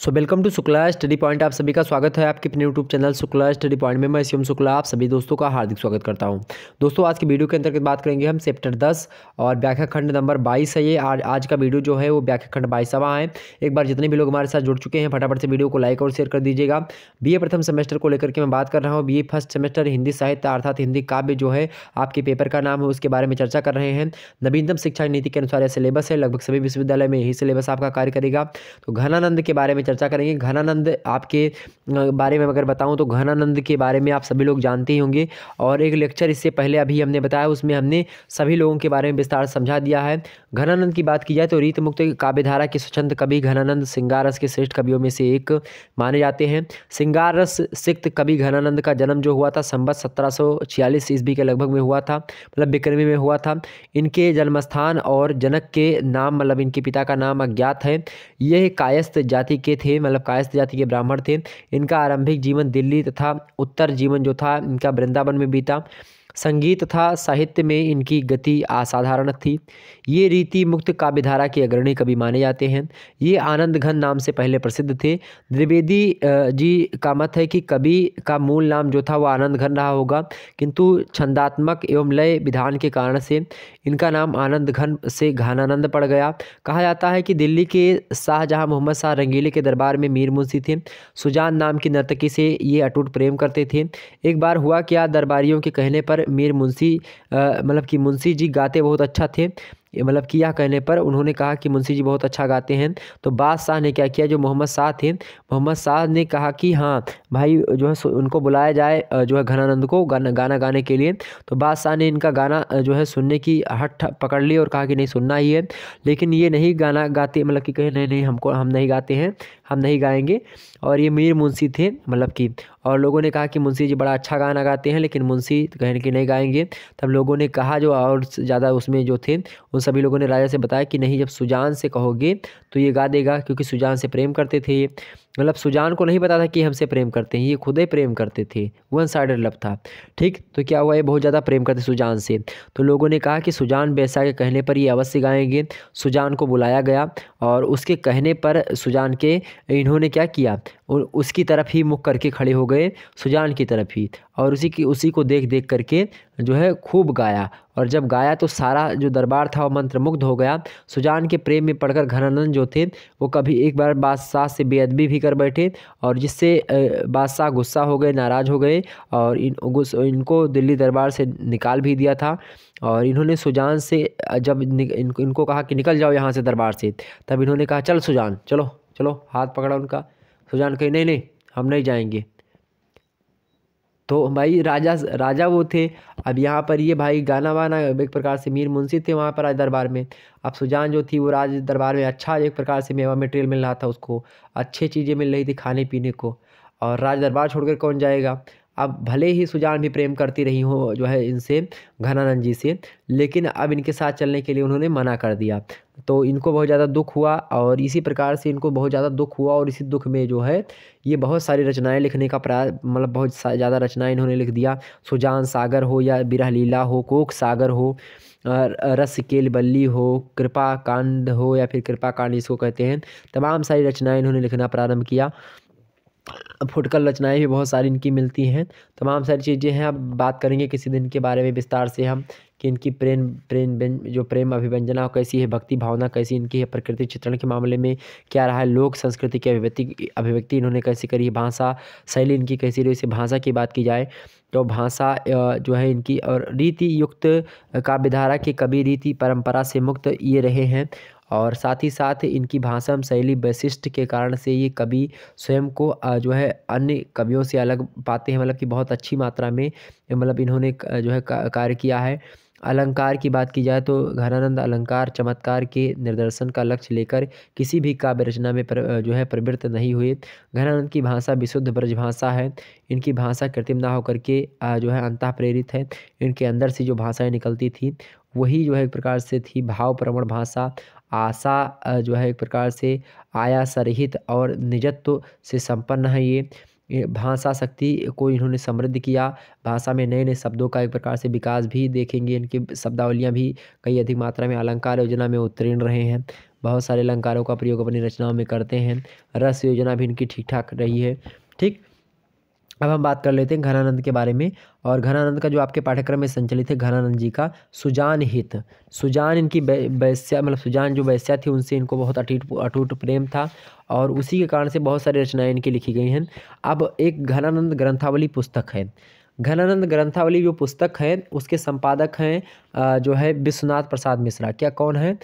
so welcome to Shukla study point आप सभी का स्वागत है आपके अपने YouTube channel Shukla study point में मैं शिवम शुक्ला आप सभी दोस्तों का हार्दिक स्वागत करता हूं दोस्तों आज की वीडियो के अंतर्गत बात करेंगे हम चैप्टर 10 और व्याख्याखंड नंबर 22 है ये आज आज का वीडियो जो है वो व्याख्याखंड बाईसवा है एक बार जितने भी लोग हमारे साथ जुड़ चुके हैं फटाफट से वीडियो को लाइक और शेयर कर दीजिएगा बी प्रथम सेमेस्टर को लेकर के मैं बात कर रहा हूँ बी फर्स्ट सेमेस्टर हिंदी साहित्य अर्थात हिंदी काव्य जो है आपके पेपर का नाम है उसके बारे में चर्चा कर रहे हैं नवीनतम शिक्षा नीति के अनुसार यह सिलेबस है लगभग सभी विश्वविद्यालय में यही सिलेबस आपका कार्य करेगा तो घनानंद के बारे में में चर्चा करेंगे घनानंद आपके बारे में अगर बताऊं तो घनानंद के बारे में आप सभी लोग जानते ही होंगे और एक लेक्चर इससे पहले अभी हमने बताया उसमें हमने सभी लोगों के बारे में विस्तार समझा दिया है घनानंद की बात की जाए तो रीत मुक्त काव्यधारा के स्वच्छ कवि घनानंद सिंगारस के श्रेष्ठ कवियों में से एक माने जाते हैं सिंगारस सिक्त कवि घनानंद का जन्म जो हुआ था संबत सत्रह सौ ईस्वी के लगभग में हुआ था मतलब बिक्रमी में हुआ था इनके जन्मस्थान और जनक के नाम मतलब इनके पिता का नाम अज्ञात है यह कायस्थ जाति के के थे मतलब कायस्थ जाति के ब्राह्मण थे इनका आरंभिक जीवन दिल्ली तथा उत्तर जीवन जो था इनका वृंदावन में बीता संगीत तथा साहित्य में इनकी गति असाधारण थी ये रीति मुक्त काव्यधारा के अग्रणी कवि माने जाते हैं ये आनंद घन नाम से पहले प्रसिद्ध थे द्विवेदी जी का मत है कि कवि का मूल नाम जो था वो आनंद घन रहा होगा किंतु छंदात्मक एवं लय विधान के कारण से इनका नाम आनंद घन से घनानंद पड़ गया कहा जाता है कि दिल्ली के शाहजहाँ मोहम्मद शाह रंगीले के दरबार में मीर मुंशी थे सुजान नाम की नर्तकी से ये अटूट प्रेम करते थे एक बार हुआ क्या दरबारियों के कहने पर मीर मुंशी मतलब कि मुंशी जी गाते बहुत अच्छा थे मतलब किया कहने पर उन्होंने कहा कि मुंशी जी बहुत अच्छा गाते हैं तो बादशाह ने क्या किया जो मोहम्मद शाह थे मोहम्मद शाह ने कहा कि हाँ भाई जो है उनको बुलाया जाए जो है घनानंद को गाना गाना गाने के लिए तो बादशाह ने इनका गाना जो है सुनने की हट पकड़ ली और कहा कि नहीं सुनना ही है लेकिन ये नहीं गाना गाते मतलब कि कहे नहीं नहीं हमको हम नहीं गाते हैं हम नहीं गाएंगे और ये मीर मुंशी थे मतलब कि और लोगों ने कहा कि मुंशी जी बड़ा अच्छा गाना गाते हैं लेकिन मुंशी कहने के नहीं गाएंगे तब लोगों ने कहा जो और ज़्यादा उसमें जो थे उस सभी लोगों ने राजा से बताया कि नहीं जब सुजान से कहोगे तो ये गा देगा क्योंकि सुजान से प्रेम करते थे ये मतलब सुजान को नहीं पता था कि हमसे प्रेम करते हैं ये खुद ही प्रेम करते थे वन साइडेड लव था ठीक तो क्या हुआ ये बहुत ज़्यादा प्रेम करते सुजान से तो लोगों ने कहा कि सुजान बैसा के कहने पर ये अवश्य गाएंगे सुजान को बुलाया गया और उसके कहने पर सुजान के इन्होंने क्या किया उसकी तरफ ही मुख करके खड़े हो गए सुजान की तरफ ही और उसी की उसी को देख देख करके जो है खूब गाया और जब गाया तो सारा जो दरबार था वो मंत्रमुग्ध हो गया सुजान के प्रेम में पढ़कर घनानंद जो थे वो कभी एक बार बादशाह से बेअदबी भी कर बैठे और जिससे बादशाह गुस्सा हो गए नाराज़ हो गए और इन इनको दिल्ली दरबार से निकाल भी दिया था और इन्होंने सुजान से जब इनको इनको कहा कि निकल जाओ यहाँ से दरबार से तब इन्होंने कहा चल सुजान चलो चलो हाथ पकड़ा उनका सुजान कहीं नहीं नहीं हम नहीं जाएंगे तो भाई राजा राजा वो थे अब यहाँ पर ये भाई गाना वाना एक प्रकार से मीर मुंशी थे वहाँ पर राज दरबार में अब सुजान जो थी वो राज दरबार में अच्छा एक प्रकार से मेवा मटेरियल मिल रहा था उसको अच्छी चीज़ें मिल रही थी खाने पीने को और राज दरबार छोड़कर कौन जाएगा अब भले ही सुजान भी प्रेम करती रही हो जो है इनसे घनानंद जी से लेकिन अब इनके साथ चलने के लिए उन्होंने मना कर दिया तो इनको बहुत ज़्यादा दुख हुआ और इसी प्रकार से इनको बहुत ज़्यादा दुख हुआ और इसी दुख में जो है ये बहुत सारी रचनाएं लिखने का प्रयास मतलब बहुत ज़्यादा रचनाएं इन्होंने लिख दिया सुजान सागर हो या बिरह लीला हो कोक सागर हो रस केल बल्ली हो कृपा कांड हो या फिर कृपा कांड इसको कहते हैं तमाम सारी रचनाएं इन्होंने लिखना प्रारंभ किया फुटकर रचनाएँ भी बहुत सारी इनकी मिलती हैं तमाम सारी चीज़ें हैं अब बात करेंगे किसी दिन के बारे में विस्तार से हम कि इनकी प्रेम प्रेम जो प्रेम अभिव्यंजना कैसी है भक्ति भावना कैसी इनकी है प्रकृति चित्रण के मामले में क्या रहा है लोक संस्कृति की अभिव्यक्ति अभिव्यक्ति इन्होंने कैसी करी है भाषा शैली इनकी कैसी रही इसे भाषा की बात की जाए तो भाषा जो है इनकी और रीति युक्त काव्यधारा के कवि रीति परंपरा से मुक्त ये रहे हैं और साथ ही साथ इनकी भाषा शैली वैशिष्ट के कारण से ये कवि स्वयं को जो है अन्य कवियों से अलग पाते हैं मतलब कि बहुत अच्छी मात्रा में मतलब इन्होंने जो है कार्य किया है अलंकार की बात की जाए तो घनानंद अलंकार चमत्कार के निर्दर्शन का लक्ष्य लेकर किसी भी काव्य रचना में जो है प्रवृत्त नहीं हुए घनानंद की भाषा विशुद्ध ब्रज भाषा है इनकी भाषा कृत्रिम ना होकर के जो है अंतः प्रेरित है इनके अंदर से जो भाषाएं निकलती थी वही जो है एक प्रकार से थी भाव प्रवण भाषा आशा जो है एक प्रकार से आया सरहित और निजत्व से संपन्न है ये भाषा शक्ति को इन्होंने समृद्ध किया भाषा में नए नए शब्दों का एक प्रकार से विकास भी देखेंगे इनकी शब्दावलियाँ भी कई अधिक मात्रा में अलंकार योजना में उत्तीर्ण रहे हैं बहुत सारे अलंकारों का प्रयोग अपनी रचनाओं में करते हैं रस योजना भी इनकी ठीक ठाक रही है ठीक अब हम बात कर लेते हैं घनानंद के बारे में और घनानंद का जो आपके पाठ्यक्रम में संचालित है घनानंद जी का सुजान हित सुजान इनकी वैस्या मतलब सुजान जो वैस्या थी उनसे इनको बहुत अटूट अटूट प्रेम था और उसी के कारण से बहुत सारी रचनाएं इनकी लिखी गई हैं अब एक घनानंद ग्रंथावली पुस्तक है घनानंद ग्रंथावली जो पुस्तक है उसके संपादक हैं जो है विश्वनाथ प्रसाद मिश्रा क्या कौन है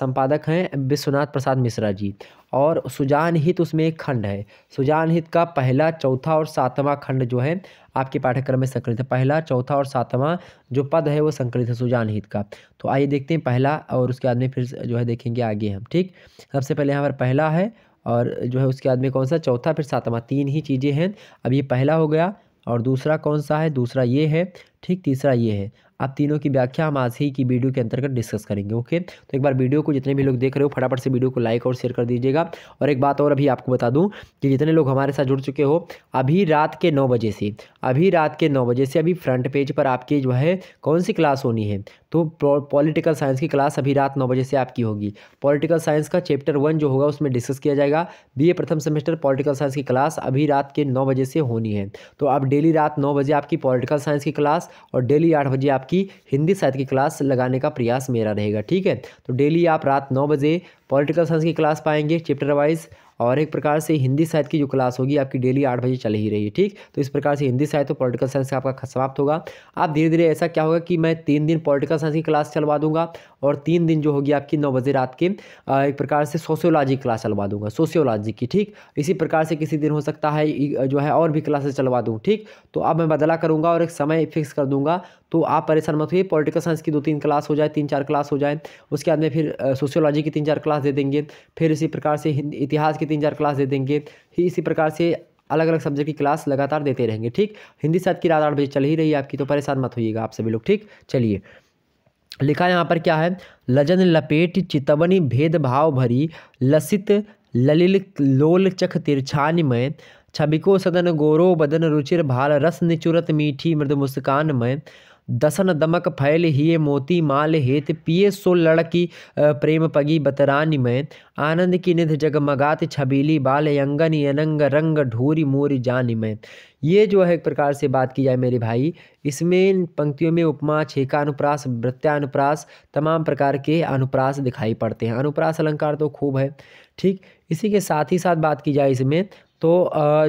संपादक हैं विश्वनाथ प्रसाद मिश्रा जी और सुजानहित उसमें एक खंड है सुजानहित का पहला चौथा और सातवां खंड जो है आपके पाठ्यक्रम में संकलित है पहला चौथा और सातवां जो पद है वो संकलित है सुजानहित का तो आइए देखते हैं पहला और उसके बाद में फिर जो है देखेंगे आगे हम ठीक सबसे पहले यहाँ पर पहला है और जो है उसके बाद में कौन सा चौथा फिर सातवां तीन ही चीज़ें हैं अब ये पहला हो गया और दूसरा कौन सा है दूसरा ये है ठीक तीसरा ये है आप तीनों की व्याख्या हम आज ही की वीडियो के अंतर्गत डिस्कस करेंगे ओके तो एक बार वीडियो को जितने भी लोग देख रहे हो फटाफट से वीडियो को लाइक और शेयर कर दीजिएगा और एक बात और अभी आपको बता दूं कि जितने लोग हमारे साथ जुड़ चुके हो अभी रात के नौ बजे से अभी रात के नौ बजे से अभी फ्रंट पेज पर आपकी जो है कौन सी क्लास होनी है तो पॉलिटिकल साइंस की क्लास अभी रात नौ बजे से आपकी होगी पॉलिटिकल साइंस का चैप्टर वन जो होगा उसमें डिस्कस किया जाएगा बी प्रथम सेमेस्टर पॉलिटिकल साइंस की क्लास अभी रात के नौ बजे से होनी है तो आप डेली रात नौ बजे आपकी पॉलिटिकल साइंस की क्लास और डेली आठ बजे आपकी हिंदी साहित्य की क्लास लगाने का प्रयास मेरा रहेगा ठीक है तो डेली आप रात नौ बजे पॉलिटिकल साइंस की क्लास पाएंगे चैप्टर वाइज और एक प्रकार से हिंदी साहित्य की जो क्लास होगी आपकी डेली आठ बजे चल ही रही है ठीक तो इस प्रकार से हिंदी साहित्य तो पॉलिटिकल साइंस का आपका समाप्त होगा आप धीरे धीरे ऐसा क्या होगा कि मैं तीन दिन पॉलिटिकल साइंस की क्लास चलवा दूंगा और तीन दिन जो होगी आपकी नौ बजे रात के एक प्रकार से सोशियोलॉजी क्लास चलवा दूंगा सोशियोलॉजी की ठीक इसी प्रकार से किसी दिन हो सकता है जो है और भी क्लासेस चलवा दूँ ठीक तो अब मैं बदला करूँगा और एक समय फिक्स कर दूंगा तो आप परेशान मत हुई पॉलिटिकल साइंस की दो तीन क्लास हो जाए तीन चार क्लास हो जाए उसके बाद में फिर सोशियोलॉजी की तीन चार क्लास दे देंगे फिर इसी प्रकार से इतिहास की तीन चार क्लास दे देंगे इसी प्रकार से अलग अलग सब्जेक्ट की क्लास लगातार देते रहेंगे ठीक हिंदी साथ की रात आठ बजे चल ही रही है आपकी तो परेशान मत होइएगा आप सभी लोग ठीक चलिए लिखा यहाँ पर क्या है लजन लपेट चितवनी भेदभाव भरी लसित ललिल लोल चख तिरछान में छबिको सदन गोरो बदन रुचिर भाल रस निचुरत मीठी मृद मुस्कान में दसन दमक फैल हिये मोती माल हेत पिए सो लड़की प्रेम पगी बतरानी में आनंद की निध जगमगात छबीली बाल यंगन यनंग रंग ढूरी मोरी जानी में ये जो है एक प्रकार से बात की जाए मेरे भाई इसमें पंक्तियों में उपमा छेका अनुप्रास वृत्यानुप्रास तमाम प्रकार के अनुप्रास दिखाई पड़ते हैं अनुप्रास अलंकार तो खूब है ठीक इसी के साथ ही साथ बात की जाए इसमें तो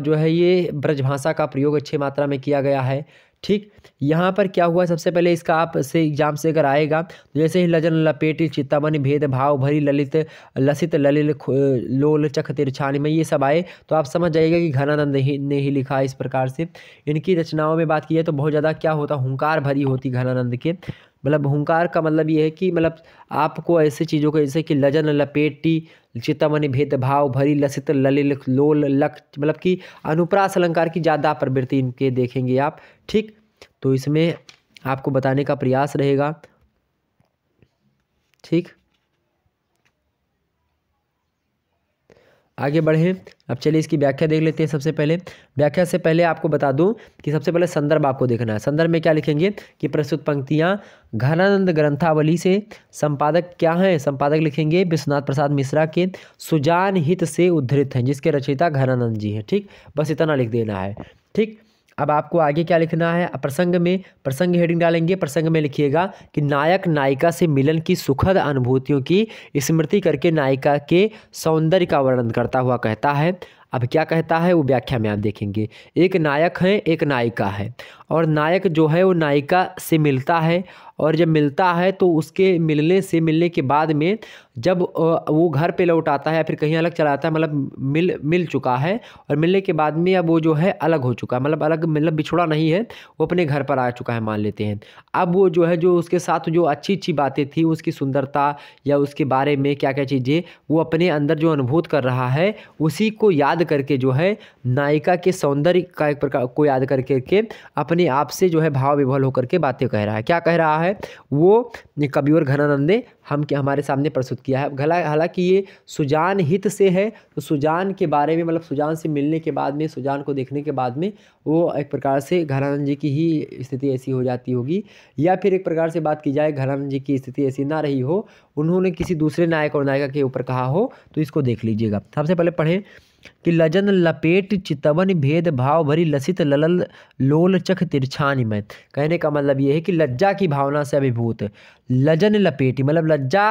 जो है ये ब्रजभाषा का प्रयोग अच्छी मात्रा में किया गया है ठीक यहाँ पर क्या हुआ सबसे पहले इसका आप से एग्जाम से अगर आएगा तो जैसे ही लजन लपेटी चित्तामणि भेद भाव भरी ललित लसित ललित लोल चख तिरछानी में ये सब आए तो आप समझ जाइएगा कि घनानंद ने ही लिखा इस प्रकार से इनकी रचनाओं में बात की है तो बहुत ज़्यादा क्या होता हुंकार भरी होती घनानंद के मतलब हुंकार का मतलब ये है कि मतलब आपको ऐसे चीज़ों को जैसे कि लजन लपेटी चितमन भेदभाव भरी लसित ललिल लोल लक मतलब कि अनुप्रास अलंकार की ज़्यादा प्रवृत्ति इनके देखेंगे आप ठीक तो इसमें आपको बताने का प्रयास रहेगा ठीक आगे बढ़ें अब चलिए इसकी व्याख्या देख लेते हैं सबसे पहले व्याख्या से पहले आपको बता दूं कि सबसे पहले संदर्भ आपको देखना है संदर्भ में क्या लिखेंगे कि प्रस्तुत पंक्तियाँ घनानंद ग्रंथावली से संपादक क्या हैं संपादक लिखेंगे विश्वनाथ प्रसाद मिश्रा के सुजान हित से उद्धृत हैं जिसके रचयिता घनानंद जी हैं ठीक बस इतना लिख देना है ठीक अब आपको आगे क्या लिखना है प्रसंग में प्रसंग हेडिंग डालेंगे प्रसंग में लिखिएगा कि नायक नायिका से मिलन की सुखद अनुभूतियों की स्मृति करके नायिका के सौंदर्य का वर्णन करता हुआ कहता है अब क्या कहता है वो व्याख्या में आप देखेंगे एक नायक है एक नायिका है और नायक जो है वो नायिका से मिलता है और जब मिलता है तो उसके मिलने से मिलने के बाद में जब वो घर पे लौट आता है या फिर कहीं अलग चला जाता है मतलब मिल मिल चुका है और मिलने के बाद में अब वो जो है अलग हो चुका है मतलब अलग मतलब बिछुड़ा नहीं है वो अपने घर पर आ चुका है मान लेते हैं अब वो जो है जो उसके साथ जो अच्छी अच्छी बातें थी उसकी सुंदरता या उसके बारे में क्या क्या चीज़ें वो अपने अंदर जो अनुभूत कर रहा है उसी को याद करके जो है नायिका के सौंदर्य का एक प्रकार को याद करके के अपने आप से जो है भाव विभल होकर के बातें कह रहा है क्या कह रहा है है वो और घनानंद ने हम के हमारे सामने प्रस्तुत किया है हालांकि ये सुजान हित से है तो सुजान के बारे में मतलब सुजान से मिलने के बाद में सुजान को देखने के बाद में वो एक प्रकार से घनानंद जी की ही स्थिति ऐसी हो जाती होगी या फिर एक प्रकार से बात की जाए घनानंद जी की स्थिति ऐसी ना रही हो उन्होंने किसी दूसरे नायक और नायिका के ऊपर कहा हो तो इसको देख लीजिएगा सबसे पहले पढ़ें कि लजन लपेट चितवन भेद भाव भरी लसित ललल लोल चख में कहने का मतलब ये है कि लज्जा की भावना से अभिभूत लजन लपेटी मतलब लज्जा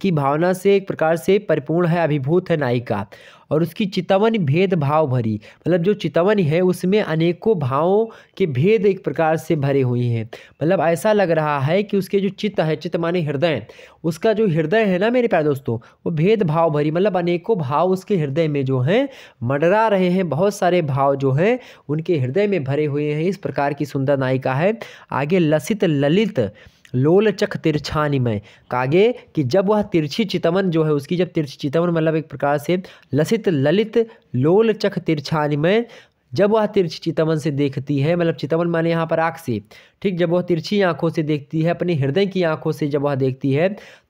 की भावना से एक प्रकार से परिपूर्ण है अभिभूत है नायिका और उसकी चितवन भेद भाव भरी मतलब जो चितवन है उसमें अनेकों भावों के भेद एक प्रकार से भरे हुए हैं मतलब ऐसा लग रहा है कि उसके जो चित्त है चित्त माने हृदय उसका जो हृदय है ना मेरे प्यारे दोस्तों वो भेद भाव भरी मतलब अनेकों भाव उसके हृदय में जो हैं मडरा रहे हैं बहुत सारे भाव जो हैं उनके हृदय में भरे हुए हैं इस प्रकार की सुंदर नायिका है आगे लसित ललित लोलचख तिरछानी में कागे कि जब वह तिरछी चितवन जो है उसकी जब तिरछी चितवन मतलब एक प्रकार से लसित ललित चख तिरछानी में जब वह तिरछी चितवन से देखती है मतलब चितवन माने यहाँ पर आँख से ठीक जब वह तिरछी आँखों से देखती है अपने हृदय की आँखों से जब वह देखती है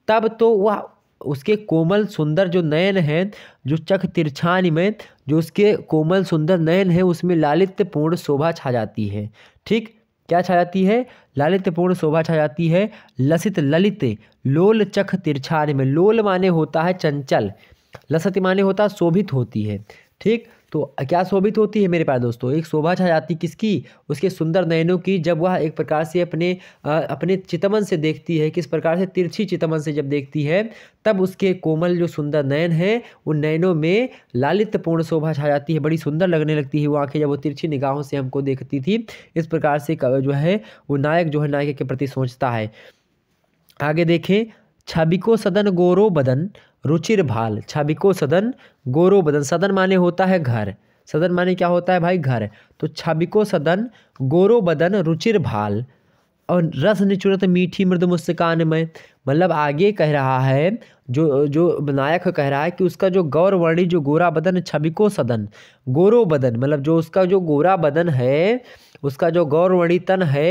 तब तो वह उसके कोमल सुंदर जो नयन है जो चख तिरछान में जो उसके कोमल सुंदर नयन है उसमें लालित्यपूर्ण शोभा छा जाती है ठीक क्या छा जाती है ललितपूर्ण पूर्ण शोभा छा जाती है लसित ललित लोल चख तिरछा में लोल माने होता है चंचल लसित माने होता है शोभित होती है ठीक तो क्या शोभित होती है मेरे प्यारे दोस्तों एक शोभा छा जाती किसकी उसके सुंदर नयनों की जब वह एक प्रकार से अपने अपने चितमन से देखती है किस प्रकार से तिरछी चितमन से जब देखती है तब उसके कोमल जो सुंदर नयन है उन नयनों में लालित्यपूर्ण शोभा छा जाती है बड़ी सुंदर लगने लगती है वो आँखें जब वो तिरछी निगाहों से हमको देखती थी इस प्रकार से जो है वो नायक जो है नायक के प्रति सोचता है आगे देखें छबिको सदन गोरो बदन रुचिर भाल छाबिको सदन गोरो बदन सदन माने होता है घर सदन माने क्या होता है भाई घर तो छाबिको सदन गोरो बदन रुचिर भाल और रस निचुरत मीठी मृद मुस्कान में मतलब आगे कह रहा है जो जो नायक कह रहा है कि उसका जो गौरवर्णी जो गोरा बदन छबिको सदन गोरो बदन मतलब जो उसका जो गोरा बदन है उसका जो गौरवर्णी तन है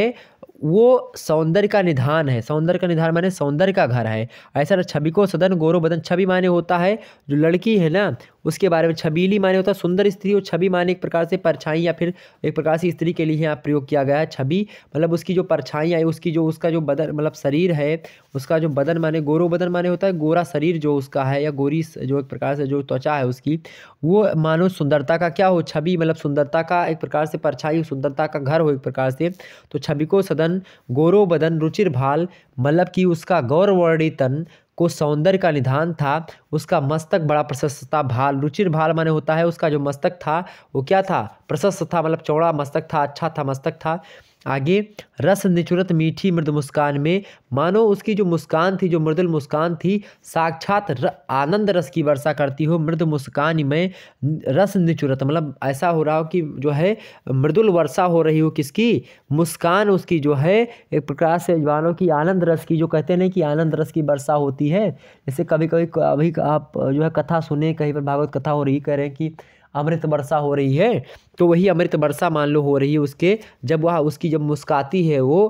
वो सौंदर्य का निधान है सौंदर्य का निधान माने सौंदर्य का घर है ऐसा छवि को सदन गौरव बदन छवि माने होता है जो लड़की है ना उसके बारे में छबीली माने होता है सुंदर स्त्री और छवि माने एक प्रकार से परछाई या फिर एक प्रकार से स्त्री के लिए यहाँ प्रयोग किया गया है छवि मतलब उसकी जो परछाई है उसकी जो उसका जो बदन मतलब शरीर है उसका जो बदन माने गोरो बदन माने होता है गोरा शरीर जो उसका है या गोरी जो एक प्रकार से जो त्वचा है उसकी वो मानो सुंदरता का क्या हो छवि मतलब सुंदरता का एक प्रकार से परछाई सुंदरता का घर हो एक प्रकार से तो छवि को सदन गोरो बदन रुचिर भाल मतलब कि उसका गौरवर्णितन को सौंदर्य का निधान था उसका मस्तक बड़ा प्रशस्त था भाल रुचिर भाल माने होता है उसका जो मस्तक था वो क्या था प्रशस्त था मतलब चौड़ा मस्तक था अच्छा था मस्तक था आगे रस निचुरत मीठी मृद मुस्कान में मानो उसकी जो मुस्कान थी जो मृदुल मुस्कान थी साक्षात र, आनंद रस की वर्षा करती हो मृद मुस्कान में रस निचुरत मतलब ऐसा हो रहा हो कि जो है मृदुल वर्षा हो रही हो किसकी मुस्कान उसकी जो है एक प्रकार से मानो कि आनंद रस की जो कहते हैं कि आनंद रस की वर्षा होती है जैसे कभी कभी अभी आप जो है कथा सुने कहीं पर भागवत कथा हो रही कह रहे हैं कि अमृत वर्षा हो रही है तो वही अमृत वर्षा मान लो हो रही है उसके जब वह उसकी जब मुस्काती है वो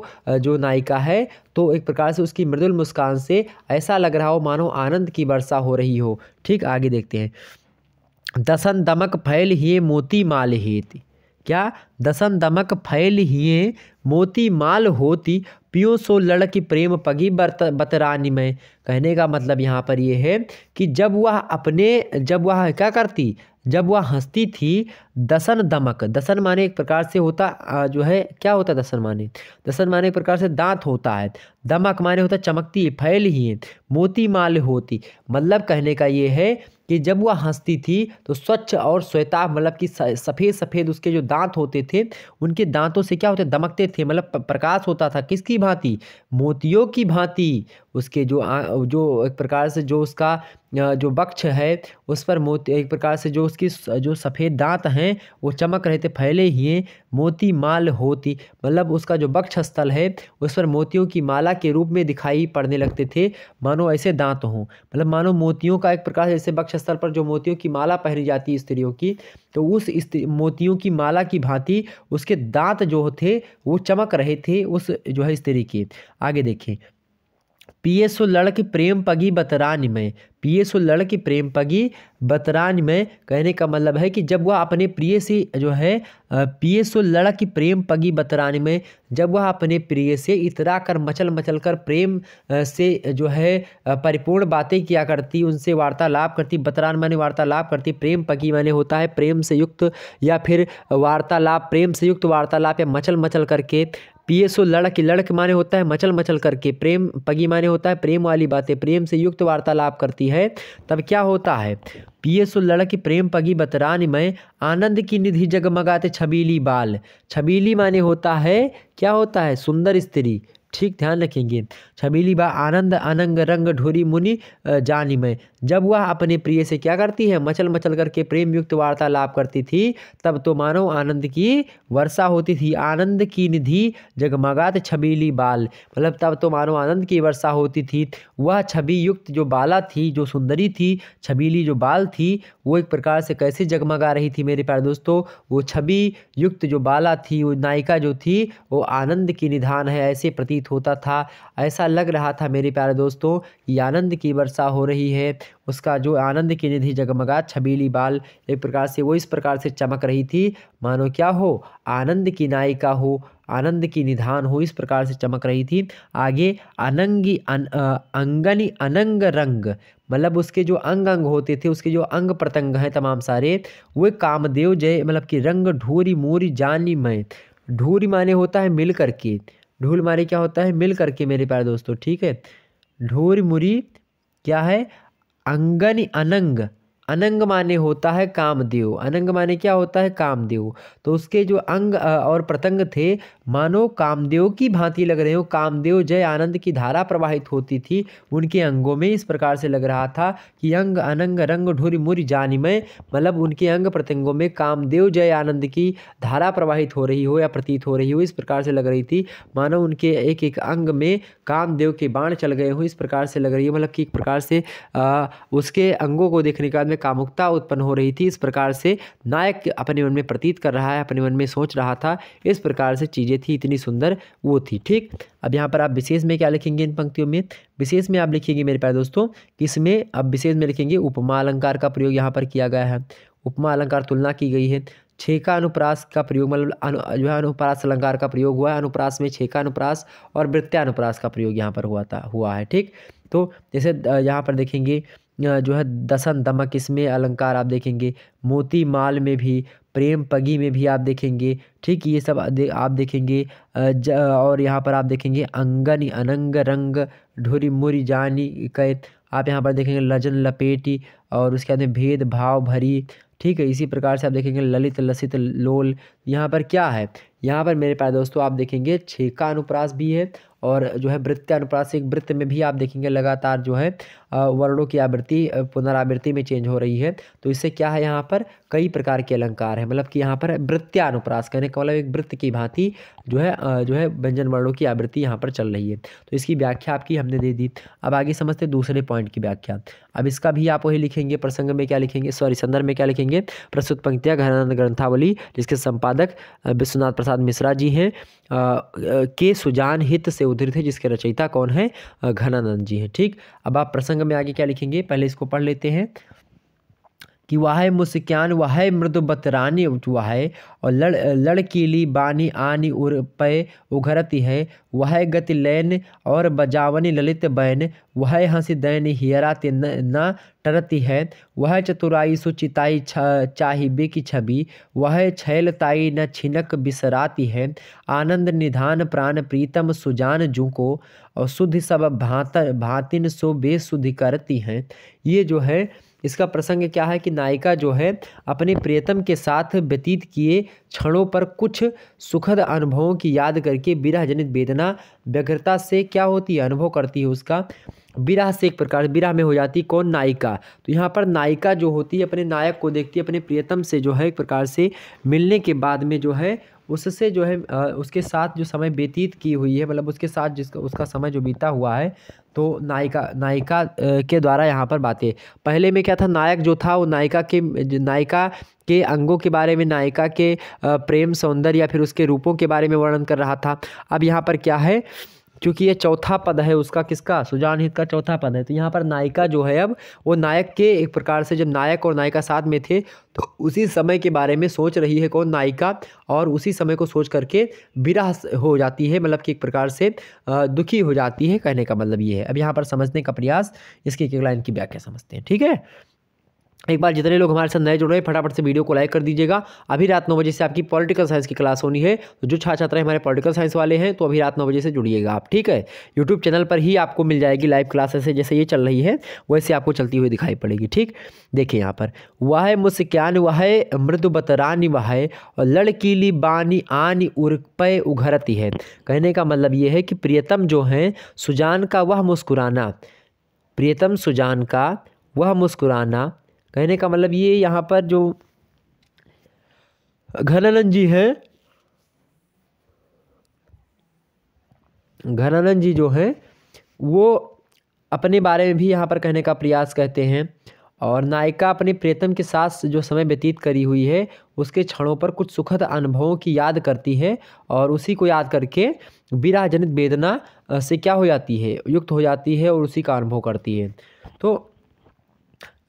जो नायिका है तो एक प्रकार से उसकी मृदुल मुस्कान से ऐसा लग रहा हो मानो आनंद की वर्षा हो रही हो ठीक आगे देखते हैं दसन दमक फैल ही मोती माल हेत क्या दसन दमक फैल हिए मोती माल होती पियो सो लड़की प्रेम पगी बरत बतरानी में कहने का मतलब यहाँ पर यह है कि जब वह अपने जब वह क्या करती जब वह हंसती थी दसन दमक दसन माने एक प्रकार से होता जो है क्या होता है दसन माने दसन माने एक प्रकार से दांत होता है दमक माने होता चमकती फैल ही मोती माल होती मतलब कहने का ये है कि जब वह हंसती थी तो स्वच्छ और श्वेता मतलब कि सफ़ेद सफ़ेद उसके जो दांत होते थे उनके दांतों से क्या होते दमकते थे मतलब प्रकाश होता था किसकी भांति मोतियों की भांति उसके जो आ, जो एक प्रकार से जो उसका जो बक्ष है उस पर मोती एक प्रकार से जो उसकी जो सफ़ेद दांत हैं वो चमक रहे थे फैले ही मोती माल होती मतलब उसका जो बक्ष स्थल है उस पर मोतियों की माला के रूप में दिखाई पड़ने लगते थे मानो ऐसे दांत हों मतलब मानो मोतियों का एक प्रकार जैसे बक्ष स्थल पर जो मोतियों की माला पहनी जाती है स्त्रियों की तो उस स्त्री मोतियों की माला की भांति उसके दांत जो थे वो चमक रहे थे उस जो है स्त्री के आगे देखें सो लड़के प्रेम पगी बतरान में सो लड़के प्रेम पगी बतरान में कहने का मतलब है कि जब वह अपने प्रिय से जो है सो लड़की प्रेम पगी बतरान में जब वह अपने प्रिय से इतरा कर मचल मचल कर प्रेम से जो है परिपूर्ण बातें किया करती उनसे वार्तालाप करती बतरान माने वार्तालाप करती प्रेम पगी माने होता है प्रेम से युक्त या फिर वार्तालाप प्रेम से युक्त वार्तालाप या मचल मचल करके पीएसओ लड़क लड़क माने होता है मचल मचल करके प्रेम पगी माने होता है प्रेम वाली बातें प्रेम से युक्त वार्तालाप करती है तब क्या होता है ओ लड़क प्रेम पगी बतरान में आनंद की निधि जगमगाते छबीली बाल छबीली माने होता है क्या होता है सुंदर स्त्री ठीक ध्यान रखेंगे छबीली बा आनंद अनंग रंग ढोरी मुनि जानी में जब वह अपने प्रिय से क्या करती है मचल मचल करके प्रेम युक्त वार्तालाप करती थी तब तो मानो आनंद की वर्षा होती थी आनंद की निधि जगमगात छबीली बाल मतलब तब तो मानो आनंद की वर्षा होती थी वह छवि युक्त जो बाला थी जो सुंदरी थी छबीली जो बाल थी वो एक प्रकार से कैसे जगमगा रही थी मेरे प्यारे दोस्तों वो छवि युक्त जो बाला थी वो नायिका जो थी वो आनंद की निधान है ऐसे प्रतीत होता था ऐसा लग रहा था मेरे प्यारे दोस्तों कि आनंद की वर्षा हो रही है उसका जो आनंद की निधि जगमगा छबीली बाल एक प्रकार से वो इस प्रकार से चमक रही थी मानो क्या हो आनंद की नायिका हो आनंद की निधान हो इस प्रकार से चमक रही थी आगे अनंगी अन, अंगनी अनंग रंग मतलब उसके जो अंग अंग होते थे उसके जो अंग प्रतंग हैं तमाम सारे वे कामदेव जय मतलब कि रंग ढूरी मोरी जानी मैं ढूरी माने होता है मिल करके ढूल मारे क्या होता है मिल करके मेरे प्यारे दोस्तों ठीक है ढूर मुरी क्या है अंगन अनंग अनंग माने होता है कामदेव अनंग माने क्या होता है कामदेव तो उसके जो अंग और प्रतंग थे मानो कामदेव की भांति लग रहे हो कामदेव जय आनंद की धारा प्रवाहित होती थी उनके अंगों में इस प्रकार से लग रहा था कि अंग अनंग रंग ढुरी मुर जानिमय मतलब उनके अंग प्रतंगों में कामदेव जय आनंद की धारा प्रवाहित हो रही हो या प्रतीत हो रही हो इस प्रकार से लग रही थी मानो उनके एक एक अंग में कामदेव के बाण चल गए हो इस प्रकार से लग रही है मतलब कि एक प्रकार से उसके अंगों को देखने के बाद में कामुकता उत्पन्न हो रही थी इस प्रकार से नायक अपने मन में प्रतीत कर रहा है अपने मन में सोच रहा था इस प्रकार से चीज़ें थी इतनी सुंदर वो थी ठीक अब यहाँ पर आप विशेष में क्या लिखेंगे इन पंक्तियों में विशेष में आप लिखेंगे मेरे प्यारे दोस्तों कि इसमें अब विशेष में लिखेंगे उपमा अलंकार का प्रयोग यहाँ पर किया गया है उपमा अलंकार तुलना की गई है छेका अनुप्रास का प्रयोग मतलब जो है अनुप्रास अलंकार का प्रयोग हुआ है अनुप्रास में छेका अनुप्रास और वृत्यानुप्रास का प्रयोग यहाँ पर हुआ था हुआ है ठीक तो जैसे यहाँ पर देखेंगे जो है दसन दमक इसमें अलंकार आप देखेंगे मोती माल में भी प्रेम पगी में भी आप देखेंगे ठीक ये सब आप देखेंगे और यहाँ पर आप देखेंगे अंगन अनंग रंग ढोरी मुरी जानी कैत आप यहाँ पर देखेंगे लजन लपेटी और उसके बाद में भेद भाव भरी ठीक है इसी प्रकार से आप देखेंगे ललित लसित लोल यहाँ पर क्या है यहाँ पर मेरे प्यारे दोस्तों आप देखेंगे छेका अनुप्रास भी है और जो है वृत्त अनुप्रास एक वृत्त में भी आप देखेंगे लगातार जो है वर्णों की आवृत्ति पुनरावृत्ति में चेंज हो रही है तो इससे क्या है यहाँ पर कई प्रकार के अलंकार हैं मतलब कि यहाँ पर वृत्यानुप्रास कहने का मतलब एक वृत्त की भांति जो है जो है व्यंजन वर्णों की आवृत्ति यहाँ पर चल रही है तो इसकी व्याख्या आपकी हमने दे दी अब आगे समझते दूसरे पॉइंट की व्याख्या अब इसका भी आप वही लिखेंगे प्रसंग में क्या लिखेंगे सॉरी संदर्भ में क्या लिखेंगे प्रस्तुत पंक्तियाँ घनानंद ग्रंथावली जिसके संपादक विश्वनाथ प्रसाद मिश्रा जी हैं के सुजान हित से उधर है जिसके रचयिता कौन है घनानंद जी हैं ठीक अब आप प्रसंग संघ में आगे क्या लिखेंगे पहले इसको पढ़ लेते हैं कि वाहे मुस्कान वाह मृदु बतरानी वाह और लड़ लड़कीली बानी आनी उर पय उघरती है वह गति लैन और बजावनी ललित बैन वह हंसी दैन हियरा न, न टरती है वह चतुराई सुचिताई बे की छवि वह छैलताई न छिनक बिसराती है आनंद निधान प्राण प्रीतम सुजान जू और शुद्ध सब भात भातिन सो बेसुधि करती हैं ये जो है इसका प्रसंग क्या है कि नायिका जो है अपने प्रियतम के साथ व्यतीत किए क्षणों पर कुछ सुखद अनुभवों की याद करके बिरह जनित वेदना व्यग्रता से क्या होती है अनुभव करती है उसका विराह से एक प्रकार विराह में हो जाती कौन नायिका तो यहाँ पर नायिका जो होती है अपने नायक को देखती है अपने प्रियतम से जो है एक प्रकार से मिलने के बाद में जो है उससे जो है उसके साथ जो समय व्यतीत की हुई है मतलब उसके साथ जिसका उसका समय जो बीता हुआ है तो नायिका नायिका के द्वारा यहाँ पर बातें पहले में क्या था नायक जो था वो नायिका के नायिका के अंगों के बारे में नायिका के प्रेम सौंदर्य या फिर उसके रूपों के बारे में वर्णन कर रहा था अब यहाँ पर क्या है क्योंकि ये चौथा पद है उसका किसका सुजान हित का चौथा पद है तो यहाँ पर नायिका जो है अब वो नायक के एक प्रकार से जब नायक और नायिका साथ में थे तो उसी समय के बारे में सोच रही है कौन नायिका और उसी समय को सोच करके विरह हो जाती है मतलब कि एक प्रकार से दुखी हो जाती है कहने का मतलब ये है अब यहाँ पर समझने का प्रयास इसकी एक लाइन की व्याख्या समझते हैं ठीक है एक बार जितने लोग हमारे साथ नए जुड़ रहे हैं फटाफट से वीडियो को लाइक कर दीजिएगा अभी रात नौ बजे से आपकी पॉलिटिकल साइंस की क्लास होनी है तो जो छात्र छात्राएं हमारे पॉलिटिकल साइंस वाले हैं तो अभी रात नौ बजे से जुड़िएगा आप ठीक है यूट्यूब चैनल पर ही आपको मिल जाएगी लाइव क्लास ऐसे जैसे ये चल रही है वैसे आपको चलती हुई दिखाई पड़ेगी ठीक देखिए यहाँ पर वह मुझसे वह मृदु बतरानी वह और लड़कीली बानी आनी उर्पय उघरती है कहने का मतलब ये है कि प्रियतम जो हैं सुजान का वह मुस्कुराना प्रियतम सुजान का वह मुस्कुराना कहने का मतलब ये यहाँ पर जो घनानंद जी हैं घनानंद जी जो हैं वो अपने बारे में भी यहाँ पर कहने का प्रयास कहते हैं और नायिका अपने प्रियतम के साथ जो समय व्यतीत करी हुई है उसके क्षणों पर कुछ सुखद अनुभवों की याद करती है और उसी को याद करके विराजनित वेदना से क्या हो जाती है युक्त हो जाती है और उसी का अनुभव करती है तो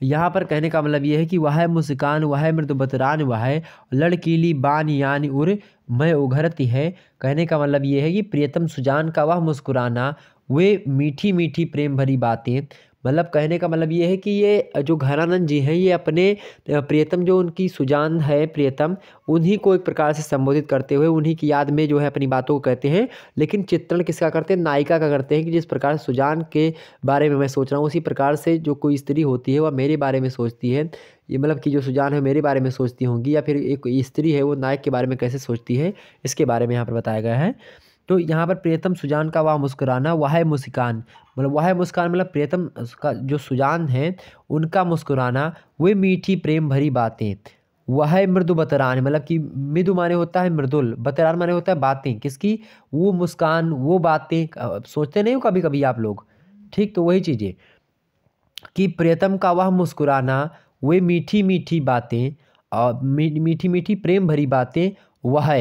यहाँ पर कहने का मतलब यह है कि वह मुस्कान वह मृदुबतरान वह लड़कीली बान यान उर मैं उघरती है कहने का मतलब यह है कि प्रियतम सुजान का वह मुस्कुराना वे मीठी मीठी प्रेम भरी बातें मतलब कहने का मतलब ये है कि ये जो घरानंद जी हैं ये अपने प्रियतम जो उनकी सुजान है प्रियतम उन्हीं को एक प्रकार से संबोधित करते हुए उन्हीं की याद में जो है अपनी बातों को कहते हैं लेकिन चित्रण किसका करते हैं नायिका का करते हैं कि जिस प्रकार सुजान के बारे में मैं सोच रहा हूँ उसी प्रकार से जो कोई स्त्री होती है वह मेरे बारे में सोचती है ये मतलब कि जो सुजान है मेरे बारे में सोचती होंगी या फिर एक स्त्री है वो नायक के बारे में कैसे सोचती है इसके बारे में यहाँ पर बताया गया है तो यहाँ पर प्रियतम सुजान का वह मुस्कुराना वह मुस्कान मतलब वह मुस्कान मतलब प्रियतम का जो सुजान है उनका मुस्कुराना वे मीठी प्रेम भरी बातें वह मृदु बतरान मतलब कि मृदु माने होता है मृदुल बतरान माने होता है बातें किसकी वो मुस्कान वो बातें सोचते नहीं हो कभी कभी आप लोग ठीक तो वही चीज़ें कि प्रियतम का वह मुस्कुराना वे मीठी मीठी बातें और मीठी मीठी प्रेम भरी बातें वह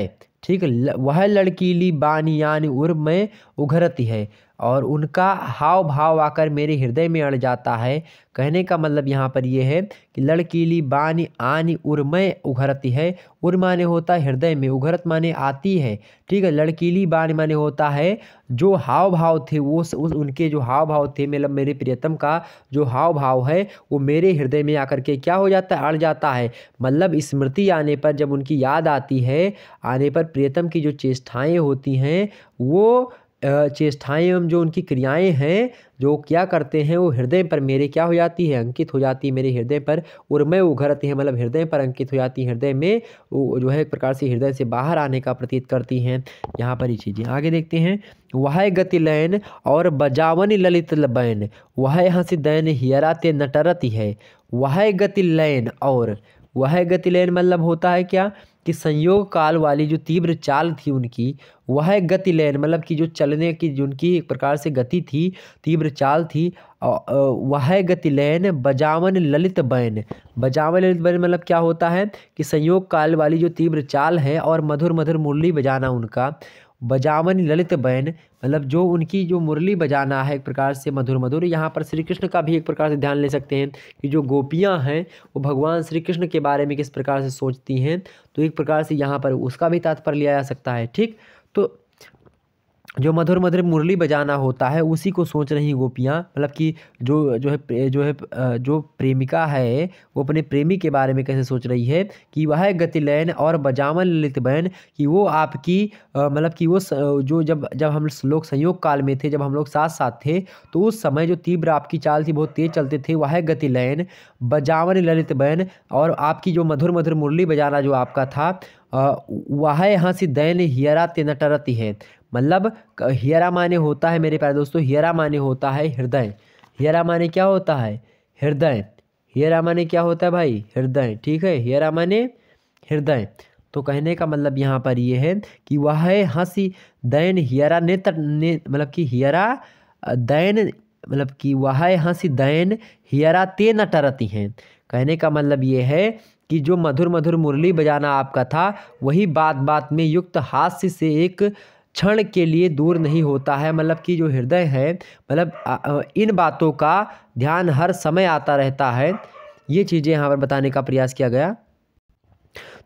ठीक वह लड़कीली बानी यानी उर्म में उघरती है और उनका हाव भाव आकर मेरे हृदय में अड़ जाता है कहने का मतलब यहाँ पर यह है कि लड़कीली बानी आनी उर्मय उघरती है उर माने होता है हृदय में उघरत माने आती है ठीक है लड़कीली बान माने होता है जो हाव भाव थे वो उस उनके जो हाव भाव थे मतलब मेरे प्रियतम का जो हाव भाव है वो मेरे हृदय में आकर के क्या हो जाता है अड़ जाता है मतलब स्मृति आने पर जब उनकी याद आती है आने पर प्रियतम की जो चेष्टाएँ होती हैं वो चेष्टाएँ एवं जो उनकी क्रियाएं हैं जो क्या करते हैं वो हृदय पर मेरे क्या हो जाती है अंकित हो जाती है मेरे हृदय पर उर्मय उघरती है मतलब हृदय पर अंकित हो जाती है हृदय में जो है एक प्रकार से हृदय से बाहर आने का प्रतीत करती हैं यहाँ पर ये चीज़ें आगे देखते हैं वह गति लयन और बजावन ललित लबैन वह यहाँ से दैन हियराते नटरती है वह गति लयन और वह लेन मतलब होता है क्या कि संयोग काल वाली जो तीव्र चाल थी उनकी वह लेन मतलब कि जो चलने की जो उनकी एक प्रकार से गति थी तीव्र चाल थी वह लेन बजावन ललित बैन बजावन ललित बैन मतलब क्या होता है कि संयोग काल वाली जो तीव्र चाल है और मधुर मधुर मुरली बजाना उनका बजावन ललित बैन मतलब जो उनकी जो मुरली बजाना है एक प्रकार से मधुर मधुर यहाँ पर श्री कृष्ण का भी एक प्रकार से ध्यान ले सकते हैं कि जो गोपियाँ हैं वो भगवान श्री कृष्ण के बारे में किस प्रकार से सोचती हैं तो एक प्रकार से यहाँ पर उसका भी तात्पर्य लिया जा सकता है ठीक तो जो मधुर मधुर मुरली बजाना होता है उसी को सोच रही गोपियाँ मतलब कि जो जो है जो है जो प्रेमिका है वो अपने प्रेमी के बारे में कैसे सोच रही है कि वह लैन और बजावन ललित बैन कि वो आपकी मतलब कि वो जो जब जब हम लोग संयोग काल में थे जब हम लोग साथ साथ थे तो उस समय जो तीव्र आपकी चाल थी बहुत तेज चलते थे वह लैन बजावन ललित बैन और आपकी जो मधुर मधुर मुरली बजाना जो आपका था वह हंसी दैन हियरा ते नटरती है मतलब हियरा माने होता है मेरे प्यारे दोस्तों हियरा माने होता है हृदय हियरा माने क्या होता है हृदय हियरा माने क्या होता है भाई हृदय ठीक है हियरा माने हृदय तो कहने का मतलब यहाँ पर यह है कि वह है हंसी दैन हियरा नेत्र ने मतलब कि हियरा दैन मतलब कि वह हंसी दैन हियरा ते न टरती हैं कहने का मतलब ये है कि जो मधुर मधुर मुरली बजाना आपका था वही बात बात में युक्त हास्य से एक क्षण के लिए दूर नहीं होता है मतलब कि जो हृदय है मतलब इन बातों का ध्यान हर समय आता रहता है ये चीज़ें यहाँ पर बताने का प्रयास किया गया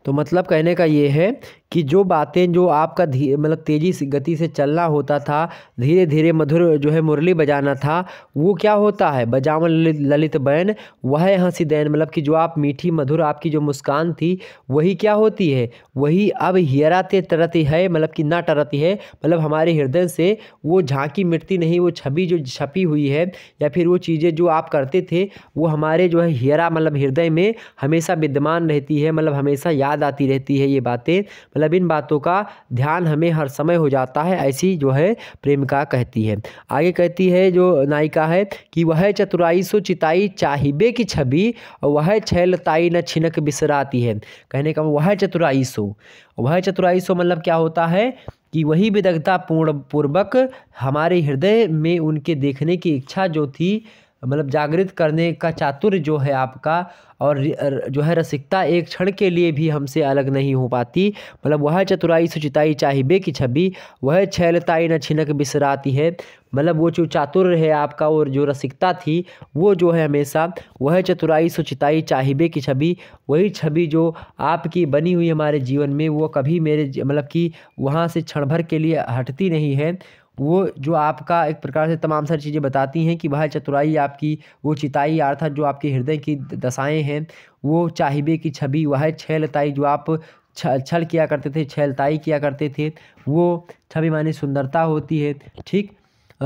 तो मतलब कहने का ये है कि जो बातें जो आपका मतलब तेज़ी से गति से चलना होता था धीरे धीरे मधुर जो है मुरली बजाना था वो क्या होता है बजावन ललित बैन वह हंसी दैन मतलब कि जो आप मीठी मधुर आपकी जो मुस्कान थी वही क्या होती है वही अब हियराते तरती है मतलब कि ना टरती है मतलब हमारे हृदय से वो झांकी मिटती नहीं वो छवि जो छपी हुई है या फिर वो चीज़ें जो आप करते थे वो हमारे जो है हियरा मतलब हृदय में हमेशा विद्यमान रहती है मतलब हमेशा याद आती रहती है ये बातें मतलब मतलब इन बातों का ध्यान हमें हर समय हो जाता है ऐसी जो है प्रेमिका कहती है आगे कहती है जो नायिका है कि वह चतुराई सो चिताई चाहिबे की छवि वह छैलताई न छिनक बिसराती है कहने का मतलब वह चतुराई सो वह चतुराई सो मतलब क्या होता है कि वही विदग्धता पूर्ण पूर्वक हमारे हृदय में उनके देखने की इच्छा जो थी मतलब जागृत करने का चातुर्य जो है आपका और जो है रसिकता एक क्षण के लिए भी हमसे अलग नहीं हो पाती मतलब वह चतुराई सुचिताई चाहिबे की छवि वह छैलताई न छिनक बिसराती है मतलब वो जो चातुर्य है आपका और जो रसिकता थी वो जो है हमेशा वह चतुराई सुचिताई चाहिबे की छवि वही छवि जो आपकी बनी हुई हमारे जीवन में वो कभी मेरे मतलब कि वहाँ से क्षण भर के लिए हटती नहीं है वो जो आपका एक प्रकार से तमाम सारी चीज़ें बताती हैं कि वह चतुराई आपकी वो चिताई अर्थात जो आपके हृदय की दशाएँ हैं वो चाहिबे की छवि वह छैलताई जो आप छल किया करते थे छैलताई किया करते थे वो छवि माने सुंदरता होती है ठीक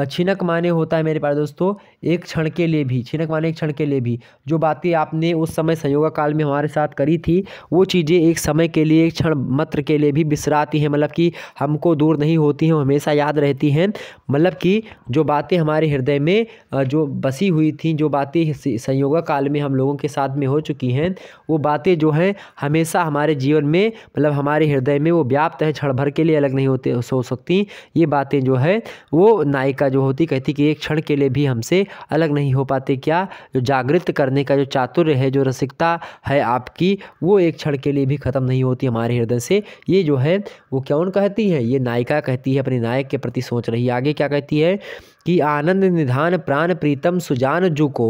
छिनक माने होता है मेरे पास दोस्तों एक क्षण के लिए भी छिनक माने एक क्षण के लिए भी जो बातें आपने उस समय संयोगा काल में हमारे साथ करी थी वो चीज़ें एक समय के लिए एक क्षण मात्र के लिए भी बिसराती हैं मतलब कि हमको दूर नहीं होती हैं हमेशा याद रहती हैं मतलब कि जो बातें हमारे हृदय में जो बसी हुई थी जो बातें संयोगा काल में हम लोगों के साथ में हो चुकी हैं वो बातें जो हैं हमेशा हमारे जीवन में मतलब हमारे हृदय में वो व्याप्त है क्षण भर के लिए अलग नहीं होते हो सकती ये बातें जो है वो नायिका माता जो होती कहती कि एक क्षण के लिए भी हमसे अलग नहीं हो पाते क्या जो जागृत करने का जो चातुर्य है जो रसिकता है आपकी वो एक क्षण के लिए भी ख़त्म नहीं होती हमारे हृदय से ये जो है वो कौन कहती है ये नायिका कहती है अपने नायक के प्रति सोच रही आगे क्या कहती है कि आनंद निधान प्राण प्रीतम सुजान जू को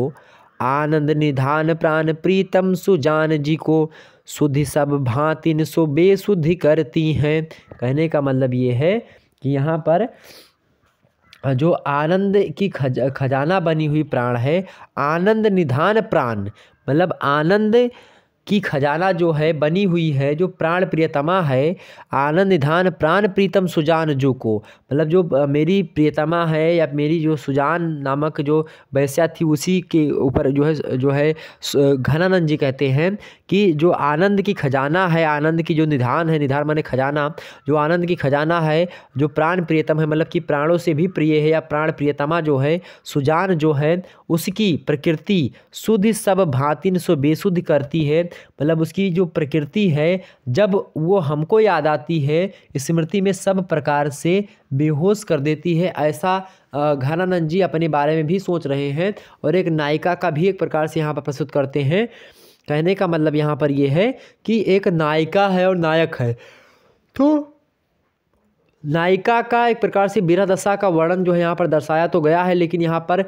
आनंद निधान प्राण प्रीतम सुजान जी को शुद्धि सब भांति सो बेसुधि करती हैं कहने का मतलब ये है कि यहाँ पर जो आनंद की खज खजाना बनी हुई प्राण है आनंद निधान प्राण मतलब आनंद की खजाना जो है बनी हुई है जो प्राण प्रियतमा है आनंद निधान प्राण प्रीतम सुजान जो को मतलब जो मेरी प्रियतमा है या मेरी जो सुजान नामक जो वैस्या थी उसी के ऊपर जो है जो है घनानंद जी कहते हैं कि जो आनंद की खजाना है आनंद की जो निधान है निधान माने खजाना जो आनंद की खजाना है जो प्राण प्रियतम है मतलब कि प्राणों से भी प्रिय है या प्राण प्रियतमा जो है सुजान जो है उसकी प्रकृति शुद्ध सब भांतिन सो बेसुद्ध करती है मतलब उसकी जो प्रकृति है जब वो हमको याद आती है स्मृति में सब प्रकार से बेहोश कर देती है ऐसा घनानंद जी अपने बारे में भी सोच रहे हैं और एक नायिका का भी एक प्रकार से यहाँ पर प्रस्तुत करते हैं कहने का मतलब यहाँ पर यह है कि एक नायिका है और नायक है तो नायिका का एक प्रकार से बीरा दशा का वर्णन जो है यहाँ पर दर्शाया तो गया है लेकिन यहाँ पर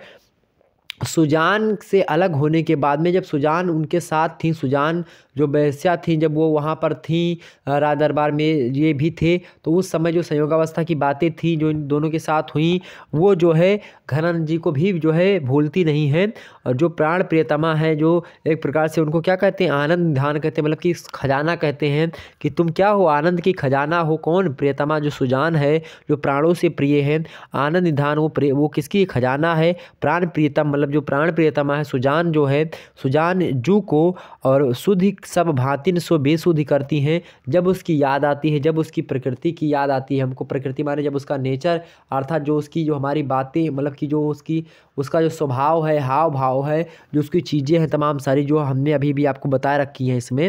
सुजान से अलग होने के बाद में जब सुजान उनके साथ थी सुजान जो बैस्या थी जब वो वहाँ पर थी राज दरबार में ये भी थे तो उस समय जो संयोगावस्था की बातें थी जो इन दोनों के साथ हुई वो जो है घनानंद जी को भी जो है भूलती नहीं है और जो प्राण प्रियतमा है जो एक प्रकार से उनको क्या कहते हैं आनंद ध्यान कहते हैं मतलब कि खजाना कहते हैं कि तुम क्या हो आनंद की खजाना हो कौन प्रियतमा जो सुजान है जो प्राणों से प्रिय है आनंद निधान वो प्रिय वो किसकी खजाना है प्राण प्रियतम मतलब मतलब जो प्राण प्रियतमा है सुजान जो है सुजान जू को और शुद्ध सब भातिन सो बेशुद्धि करती हैं जब उसकी याद आती है जब उसकी प्रकृति की याद आती है हमको प्रकृति माने जब उसका नेचर अर्थात जो उसकी जो हमारी बातें मतलब कि जो उसकी उसका जो स्वभाव है हाव भाव है जो उसकी चीज़ें हैं तमाम सारी जो हमने अभी भी आपको बता रखी हैं इसमें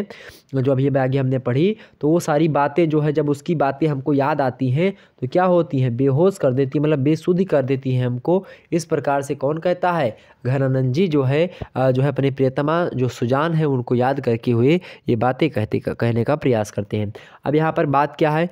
जो अभी आगे हमने पढ़ी तो वो सारी बातें जो है जब उसकी बातें हमको याद आती हैं तो क्या होती हैं बेहोश कर देती मतलब बेसुधी कर देती हैं हमको इस प्रकार से कौन कहता है घनानंद जी जो है जो है अपने प्रियतमा जो सुजान है उनको याद करके हुए ये बातें कहते कहने का प्रयास करते हैं अब यहाँ पर बात क्या है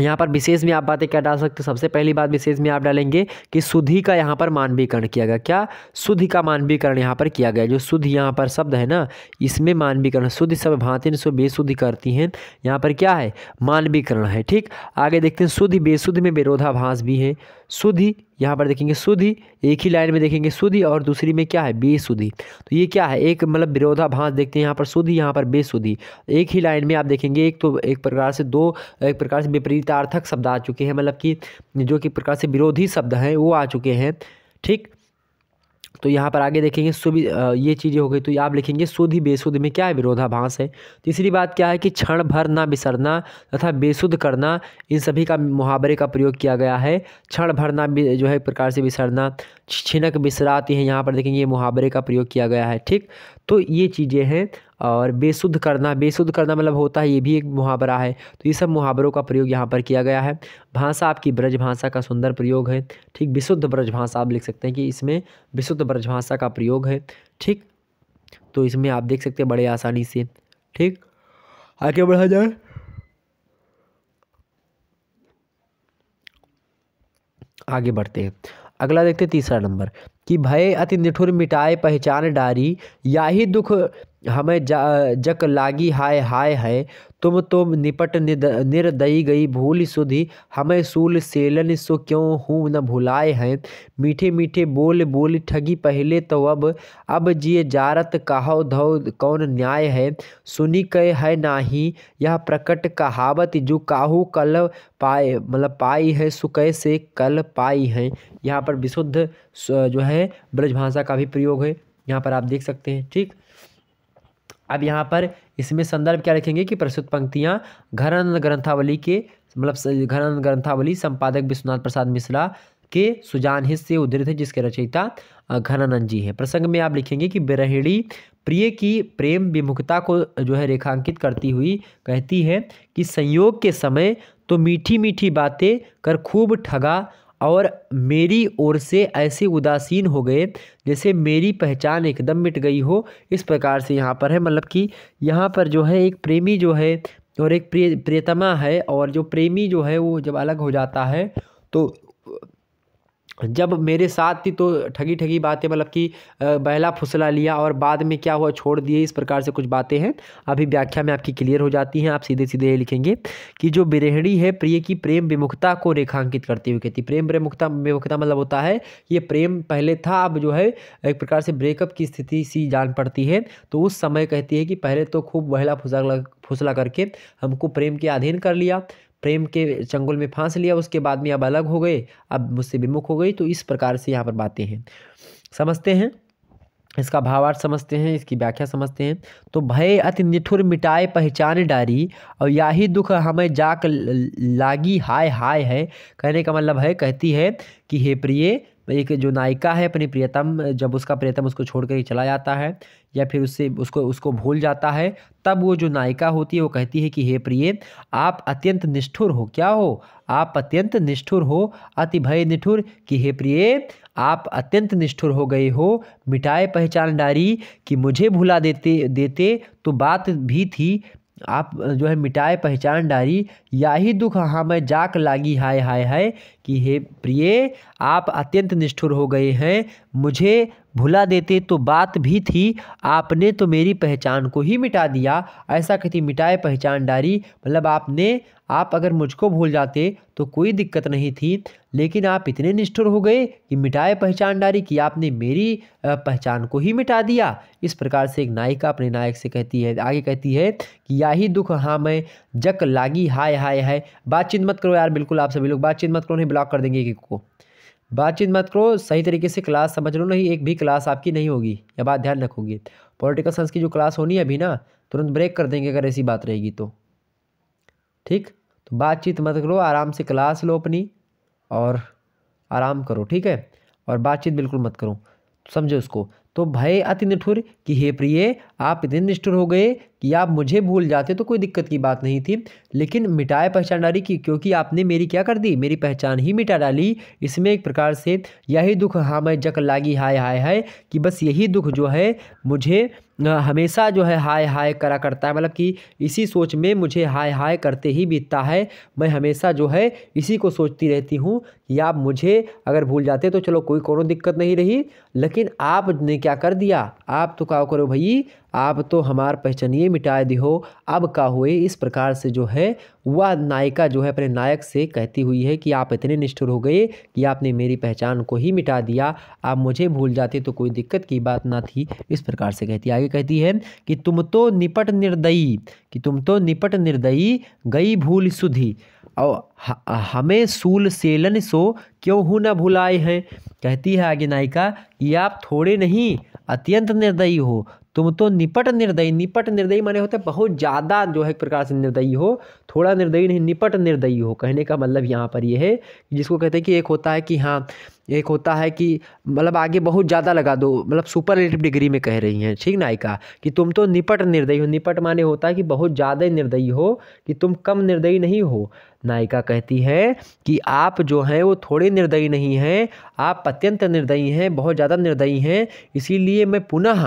यहाँ पर विशेष में आप बातें क्या डाल सकते सबसे पहली बात विशेष में आप डालेंगे कि सुधि का यहाँ पर मानवीकरण किया गया क्या सुधि का मानवीकरण यहाँ पर किया गया जो शुद्ध यहाँ पर शब्द है ना इसमें मानवीकरण शुद्ध सब भांति सो बेशुद्धि करती हैं यहाँ पर क्या है मानवीकरण है ठीक आगे देखते हैं शुद्ध बेशुद्ध में विरोधाभास भी है शुद्धि यहाँ पर देखेंगे सुधि एक ही लाइन में देखेंगे सुधि और दूसरी में क्या है बेसुधि तो ये क्या है एक मतलब विरोधाभास देखते हैं यहाँ पर सुधि यहाँ पर बेसुधि एक ही लाइन में आप देखेंगे एक तो एक प्रकार से दो एक प्रकार से विपरीतार्थक शब्द आ चुके हैं मतलब कि जो कि प्रकार से विरोधी शब्द हैं वो आ चुके हैं ठीक तो यहाँ पर आगे देखेंगे सुवि ये चीज़ें हो गई तो आप लिखेंगे शुद्ध ही बेशुद्ध में क्या है विरोधाभास है तीसरी तो बात क्या है कि क्षण भर ना बिसरना तथा बेशुद्ध करना इन सभी का मुहावरे का प्रयोग किया गया है क्षण भर ना जो है एक प्रकार से बिसरना छिनक बिसराती है यहाँ पर देखेंगे ये मुहावरे का प्रयोग किया गया है ठीक तो ये चीज़ें हैं और बेसुध करना बेसुद्ध करना मतलब होता है ये भी एक मुहावरा है तो ये सब मुहावरों का प्रयोग यहाँ पर किया गया है भाषा आपकी ब्रज भाषा का सुंदर प्रयोग है ठीक विशुद्ध ब्रज भाषा आप लिख सकते हैं कि इसमें विशुद्ध ब्रज भाषा का प्रयोग है ठीक तो इसमें आप देख सकते हैं बड़े आसानी से ठीक आगे बढ़ा जाए आगे बढ़ते हैं अगला देखते हैं तीसरा नंबर कि भय अति निठुर मिटाए पहचान डारी ही दुख हमें जक लागी हाय हाय है तुम तो निपट निर्दयी गई भूल सुधी हमें सूल सेलन सो क्यों हूँ न भुलाए हैं मीठे मीठे बोल बोल ठगी पहले तो अब अब जिए जारत कहो धो कौन न्याय है सुनी कह है नाही यह प्रकट कहावत जो काहू कल पाए मतलब पाई है सो से कल पाई है यहाँ पर विशुद्ध जो है ब्रजभाषा का भी प्रयोग है यहाँ पर आप देख सकते हैं ठीक अब यहाँ पर इसमें संदर्भ क्या रखेंगे कि प्रस्तुत पंक्तियाँ घरानंद ग्रंथावली के मतलब घरानंद ग्रंथावली संपादक विश्वनाथ प्रसाद मिश्रा के सुजान हित से है जिसके रचयिता घनानंद जी हैं प्रसंग में आप लिखेंगे कि बिरहिड़ी प्रिय की प्रेम विमुखता को जो है रेखांकित करती हुई कहती है कि संयोग के समय तो मीठी मीठी बातें कर खूब ठगा और मेरी ओर से ऐसे उदासीन हो गए जैसे मेरी पहचान एकदम मिट गई हो इस प्रकार से यहाँ पर है मतलब कि यहाँ पर जो है एक प्रेमी जो है और एक प्रिय प्रियतमा है और जो प्रेमी जो है वो जब अलग हो जाता है तो जब मेरे साथ थी तो ठगी ठगी बातें मतलब कि बहला फुसला लिया और बाद में क्या हुआ छोड़ दिए इस प्रकार से कुछ बातें हैं अभी व्याख्या में आपकी क्लियर हो जाती हैं आप सीधे सीधे ये लिखेंगे कि जो बिरेहणी है प्रिय की प्रेम विमुखता को रेखांकित करती हुई कहती प्रेम विमुखता विमुखता मतलब होता है ये प्रेम पहले था अब जो है एक प्रकार से ब्रेकअप की स्थिति सी जान पड़ती है तो उस समय कहती है कि पहले तो खूब बहला फुसला फुसला करके हमको प्रेम के अधीन कर लिया प्रेम के चंगुल में फांस लिया उसके बाद में अब अलग हो गए अब मुझसे विमुख हो गई तो इस प्रकार से यहाँ पर बातें हैं समझते हैं इसका भावार्थ समझते हैं इसकी व्याख्या समझते हैं तो भय अति निठुर मिटाए पहचान डारी और यही दुख हमें जाक लागी हाय हाय है कहने का मतलब है कहती है कि हे प्रिय तो एक जो नायिका है अपनी प्रियतम जब उसका प्रियतम उसको छोड़ कर चला जाता है या फिर उससे उसको उसको भूल जाता है तब वो जो नायिका होती है वो कहती है कि हे प्रिय आप अत्यंत निष्ठुर हो क्या हो आप अत्यंत निष्ठुर हो अति भय निठुर कि हे प्रिय आप अत्यंत निष्ठुर हो गए हो मिटाए पहचान डारी कि मुझे भुला देते देते तो बात भी थी आप जो है मिटाए पहचान डारी या ही दुख हाँ मैं जाक लागी हाय हाय हाय कि हे प्रिय आप अत्यंत निष्ठुर हो गए हैं मुझे भुला देते तो बात भी थी आपने तो मेरी पहचान को ही मिटा दिया ऐसा कहती मिटाए पहचान डारी मतलब आपने आप अगर मुझको भूल जाते तो कोई दिक्कत नहीं थी लेकिन आप इतने निष्ठुर हो गए कि मिटाए पहचान डारी कि आपने मेरी पहचान को ही मिटा दिया इस प्रकार से एक नायिका अपने नायक से कहती है आगे कहती है कि यही दुख हाँ मैं जक लागी हाय हाय हाय बातचीत मत करो यार बिल्कुल आप सभी लोग बातचीत मत करो नहीं ब्लॉक कर देंगे एक को बातचीत मत करो सही तरीके से क्लास समझ लो नहीं एक भी क्लास आपकी नहीं होगी यह बात ध्यान रखोगे पॉलिटिकल साइंस की जो क्लास होनी है अभी ना तुरंत ब्रेक कर देंगे अगर ऐसी बात रहेगी तो ठीक तो बातचीत मत करो आराम से क्लास लो अपनी और आराम करो ठीक है और बातचीत बिल्कुल मत करो समझो उसको तो भय अति निठुर कि हे प्रिय आप इतने निष्ठुर हो गए कि आप मुझे भूल जाते तो कोई दिक्कत की बात नहीं थी लेकिन मिटाए पहचान डाली की क्योंकि आपने मेरी क्या कर दी मेरी पहचान ही मिटा डाली इसमें एक प्रकार से यही दुख हाँ मैं जक लागी हाय हाय हाय कि बस यही दुख जो है मुझे हमेशा जो है हाय हाय करा करता है मतलब कि इसी सोच में मुझे हाय हाय करते ही बीतता है मैं हमेशा जो है इसी को सोचती रहती हूँ कि आप मुझे अगर भूल जाते तो चलो कोई कोनो दिक्कत नहीं रही लेकिन आपने क्या कर दिया आप तो क्या करो भाई आप तो हमार पहचानिए मिटाए दिहो अब का हुए इस प्रकार से जो है वह नायिका जो है अपने नायक से कहती हुई है कि आप इतने निष्ठुर हो गए कि आपने मेरी पहचान को ही मिटा दिया आप मुझे भूल जाते तो कोई दिक्कत की बात ना थी इस प्रकार से कहती आगे कहती है कि तुम तो निपट निर्दयी कि तुम तो निपट निर्दयी गई भूल सुधी और हमें सूल सेलन सो क्यों हूँ ना भुलाए हैं कहती है आगे नायिका कि आप थोड़े नहीं अत्यंत निर्दयी हो तुम तो निपट निर्दयी निपट निर्दयी माने होते बहुत ज़्यादा जो है एक प्रकार से निर्दयी हो थोड़ा निर्दयी नहीं निपट निर्दयी हो कहने का मतलब यहाँ पर ये है जिसको कहते हैं कि एक होता है कि हाँ एक होता है कि मतलब आगे बहुत ज़्यादा लगा दो मतलब सुपर रिलेटिव डिग्री में कह रही हैं ठीक ना कि तुम तो निपट निर्दयी हो निपट माने होता है कि बहुत ज़्यादा निर्दयी हो कि तुम कम निर्दयी नहीं हो नायिका कहती है कि आप जो हैं वो थोड़े निर्दयी नहीं हैं आप अत्यंत निर्दयी हैं बहुत ज़्यादा निर्दयी हैं इसीलिए मैं पुनः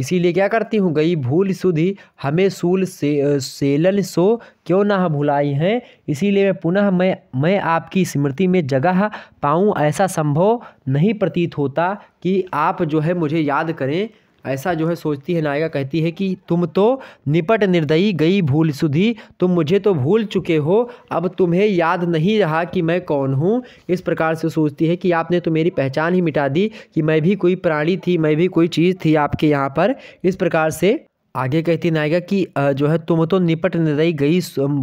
इसीलिए क्या करती हूँ गई भूल सुधी हमें सूल से सेलन सो क्यों ना भुलाई हैं इसीलिए मैं पुनः मैं मैं आपकी स्मृति में जगह पाऊँ ऐसा संभव नहीं प्रतीत होता कि आप जो है मुझे याद करें ऐसा जो है सोचती है नायिका कहती है कि तुम तो निपट निर्दयी गई भूल सुधी तुम मुझे तो भूल चुके हो अब तुम्हें याद नहीं रहा कि मैं कौन हूँ इस प्रकार से सोचती है कि आपने तो मेरी पहचान ही मिटा दी कि मैं भी कोई प्राणी थी मैं भी कोई चीज़ थी आपके यहाँ पर इस प्रकार से आगे कहती नायिका कि जो है तुम तो निपट निर्दयी गई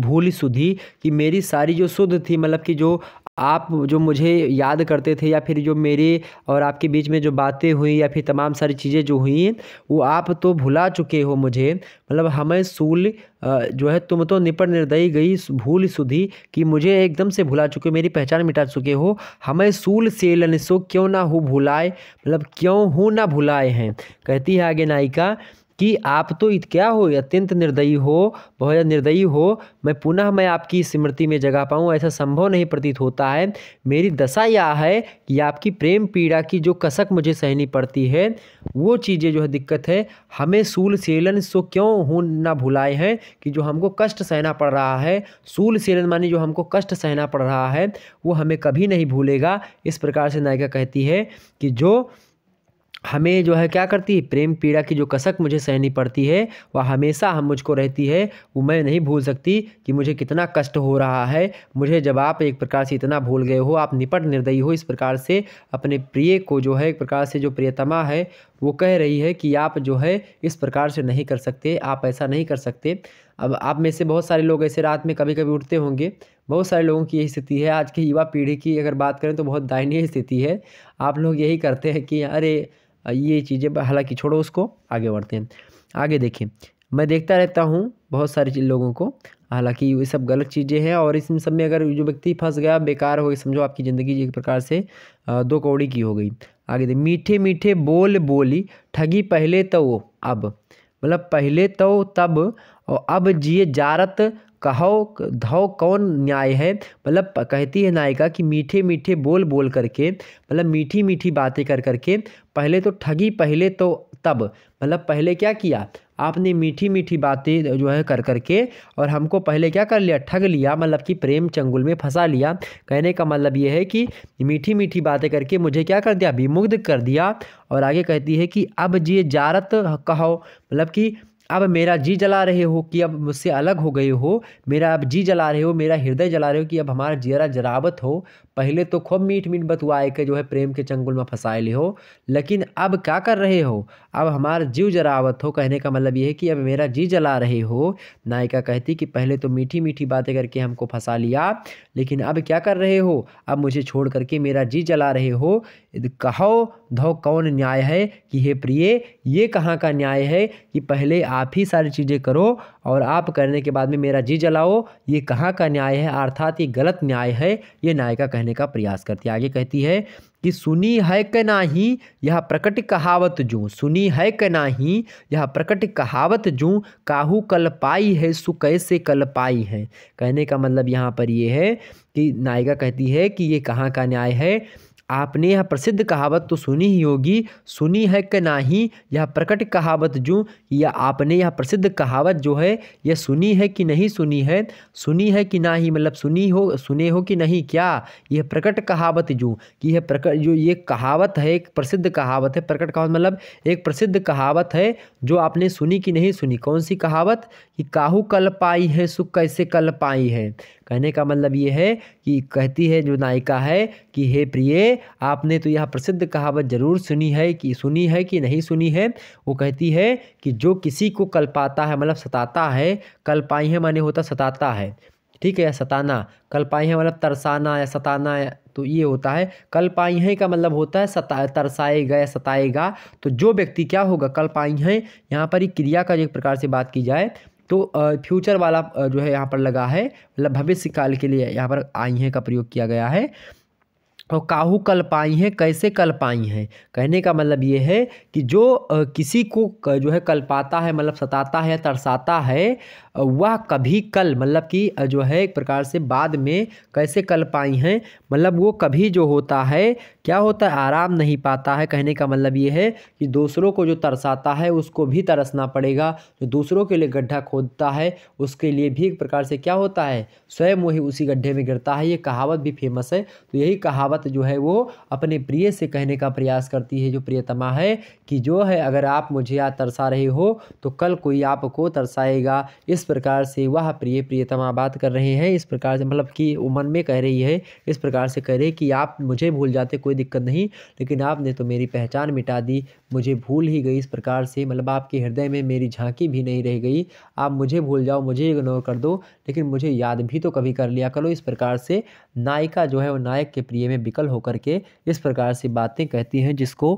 भूल सुधी कि मेरी सारी जो शुद्ध थी मतलब कि जो आप जो मुझे याद करते थे या फिर जो मेरे और आपके बीच में जो बातें हुई या फिर तमाम सारी चीज़ें जो हुई वो आप तो भुला चुके हो मुझे मतलब हमें सूल जो है तुम तो निपट निर्दयी गई भूल सुधी कि मुझे एकदम से भुला चुके मेरी पहचान मिटा चुके हो हमें सूल से लनसो क्यों ना हो भुलाए मतलब क्यों हो ना भुलाए हैं कहती है आगे नायिका कि आप तो इत क्या हो अत्यंत निर्दयी हो बहुत निर्दयी हो मैं पुनः मैं आपकी स्मृति में जगा पाऊँ ऐसा संभव नहीं प्रतीत होता है मेरी दशा यह है कि आपकी प्रेम पीड़ा की जो कसक मुझे सहनी पड़ती है वो चीज़ें जो है दिक्कत है हमें सूल सेलन सो क्यों हो ना भुलाए हैं कि जो हमको कष्ट सहना पड़ रहा है सूल सेलन माने जो हमको कष्ट सहना पड़ रहा है वो हमें कभी नहीं भूलेगा इस प्रकार से नायिका कहती है कि जो हमें जो है क्या करती है प्रेम पीड़ा की जो कसक मुझे सहनी पड़ती है वह हमेशा हम मुझको रहती है वो मैं नहीं भूल सकती कि मुझे कितना कष्ट हो रहा है मुझे जब आप एक प्रकार से इतना भूल गए हो आप निपट निर्दयी हो इस प्रकार से अपने प्रिय को जो है एक प्रकार से जो प्रियतमा है वो कह रही है कि आप जो है इस प्रकार से नहीं कर सकते आप ऐसा नहीं कर सकते अब आप में से बहुत सारे लोग ऐसे रात में कभी कभी उठते होंगे बहुत सारे लोगों की यही स्थिति है आज की युवा पीढ़ी की अगर बात करें तो बहुत दयनीय स्थिति है आप लोग यही करते हैं कि अरे ये चीज़ें हालांकि छोड़ो उसको आगे बढ़ते हैं आगे देखें मैं देखता रहता हूँ बहुत सारे लोगों को हालांकि ये सब गलत चीज़ें हैं और इस सब में अगर जो व्यक्ति फंस गया बेकार हो गई समझो आपकी ज़िंदगी एक प्रकार से दो कौड़ी की हो गई आगे दे मीठे मीठे बोल बोली ठगी पहले तो अब मतलब पहले तो तब और अब जिए जारत कहो धो कौन न्याय है मतलब कहती है नायिका कि मीठे मीठे बोल बोल करके मतलब मीठी मीठी बातें कर करके पहले तो ठगी पहले तो तब मतलब पहले क्या किया आपने मीठी मीठी बातें जो है कर करके और हमको पहले क्या कर लिया ठग लिया मतलब कि प्रेम चंगुल में फंसा लिया कहने का मतलब ये है कि मीठी मीठी बातें करके मुझे क्या कर दिया विमुग्ध कर दिया और आगे कहती है कि अब ये जारत कहो मतलब कि अब मेरा जी जला रहे हो कि अब मुझसे अलग हो गए हो मेरा अब जी जला रहे हो मेरा हृदय जला रहे हो कि अब हमारा जीरा जरावत हो पहले तो खूब मीठ मीठ बतुआए के जो है प्रेम के चंगुल में फंसाए हो लेकिन अब क्या कर रहे हो अब हमारा जीव जरावत हो कहने का मतलब ये है कि अब मेरा जी जला रहे हो नायिका कहती कि पहले तो मीठी मीठी बातें करके हमको फंसा लिया लेकिन अब क्या कर रहे हो अब मुझे छोड़ करके मेरा जी जला रहे हो कहो धो कौन न्याय है कि हे प्रिय ये कहाँ का न्याय है कि पहले आप ही सारी चीज़ें करो और आप करने के बाद में मेरा जी जलाओ ये कहाँ का न्याय है अर्थात ये गलत न्याय है ये नायिका कहने कहने का प्रयास करती है आगे कहती है कि सुनी है क नाही यह प्रकट कहावत जू सुनी है क नाही यह प्रकट कहावत जू काहू कल पाई है सु कैसे कल पाई है कहने का मतलब यहाँ पर यह है कि नायिका कहती है कि ये कहाँ का न्याय है आपने यह प्रसिद्ध कहावत तो सुनी ही होगी सुनी है कि ना ही यह प्रकट कहावत जो या आपने यह प्रसिद्ध कहावत जो है यह सुनी है कि नहीं सुनी है सुनी है कि ना ही मतलब सुनी हो सुने हो कि नहीं क्या यह प्रकट कहावत जो कि यह प्रकट जो ये कहावत है एक प्रसिद्ध कहावत है प्रकट कहावत मतलब एक प्रसिद्ध कहावत है जो आपने सुनी कि नहीं सुनी कौन सी कहावत कि काहू कल पाई है सुख कैसे कल पाई है कहने का मतलब ये है कि कहती है जो नायिका है कि हे प्रिय आपने तो यह प्रसिद्ध कहावत जरूर सुनी है कि सुनी है कि नहीं सुनी है वो कहती है कि जो किसी को कल्पाता है मतलब सताता है कल्पाई है माने होता सताता है ठीक है या सताना कल्पाई है मतलब तरसाना या सताना या तो ये होता है कल्पाई है का मतलब होता है सता तरसाएगा या सताएगा तो जो व्यक्ति क्या होगा कल्पाई है यहाँ पर ही क्रिया का एक प्रकार से बात की जाए तो फ्यूचर वाला जो है यहाँ पर लगा है मतलब भविष्य काल के लिए यहाँ पर आई है का प्रयोग किया गया है और काहू कल पाई हैं कैसे कल पाई हैं कहने का मतलब ये है कि जो किसी को जो है कल पाता है मतलब सताता है तरसाता है वह कभी कल मतलब कि जो है एक प्रकार से बाद में कैसे कल पाई हैं मतलब वो कभी जो होता है क्या होता है आराम नहीं पाता है कहने का मतलब ये है कि दूसरों को जो तरसाता है उसको भी तरसना पड़ेगा जो दूसरों के लिए गड्ढा खोदता है उसके लिए भी एक प्रकार से क्या होता है स्वयं वही उसी गड्ढे में गिरता है ये कहावत भी फेमस है तो यही कहावत कहावत जो है वो अपने प्रिय से कहने का प्रयास करती है जो प्रियतमा है कि जो है अगर आप मुझे आज तरसा रहे हो तो कल कोई आपको तरसाएगा इस प्रकार से वह प्रिय प्रियतमा बात कर रहे हैं इस प्रकार से मतलब कि वो मन में कह रही है इस प्रकार से कह रहे कि आप मुझे भूल जाते कोई दिक्कत नहीं लेकिन आपने तो मेरी पहचान मिटा दी मुझे भूल ही गई इस प्रकार से मतलब आपके हृदय में मेरी झांकी भी नहीं रह गई आप मुझे भूल जाओ मुझे इग्नोर कर दो लेकिन मुझे याद भी तो कभी कर लिया करो इस प्रकार से नायिका जो है वो नायक के प्रिय में विकल होकर के इस प्रकार से बातें कहती हैं जिसको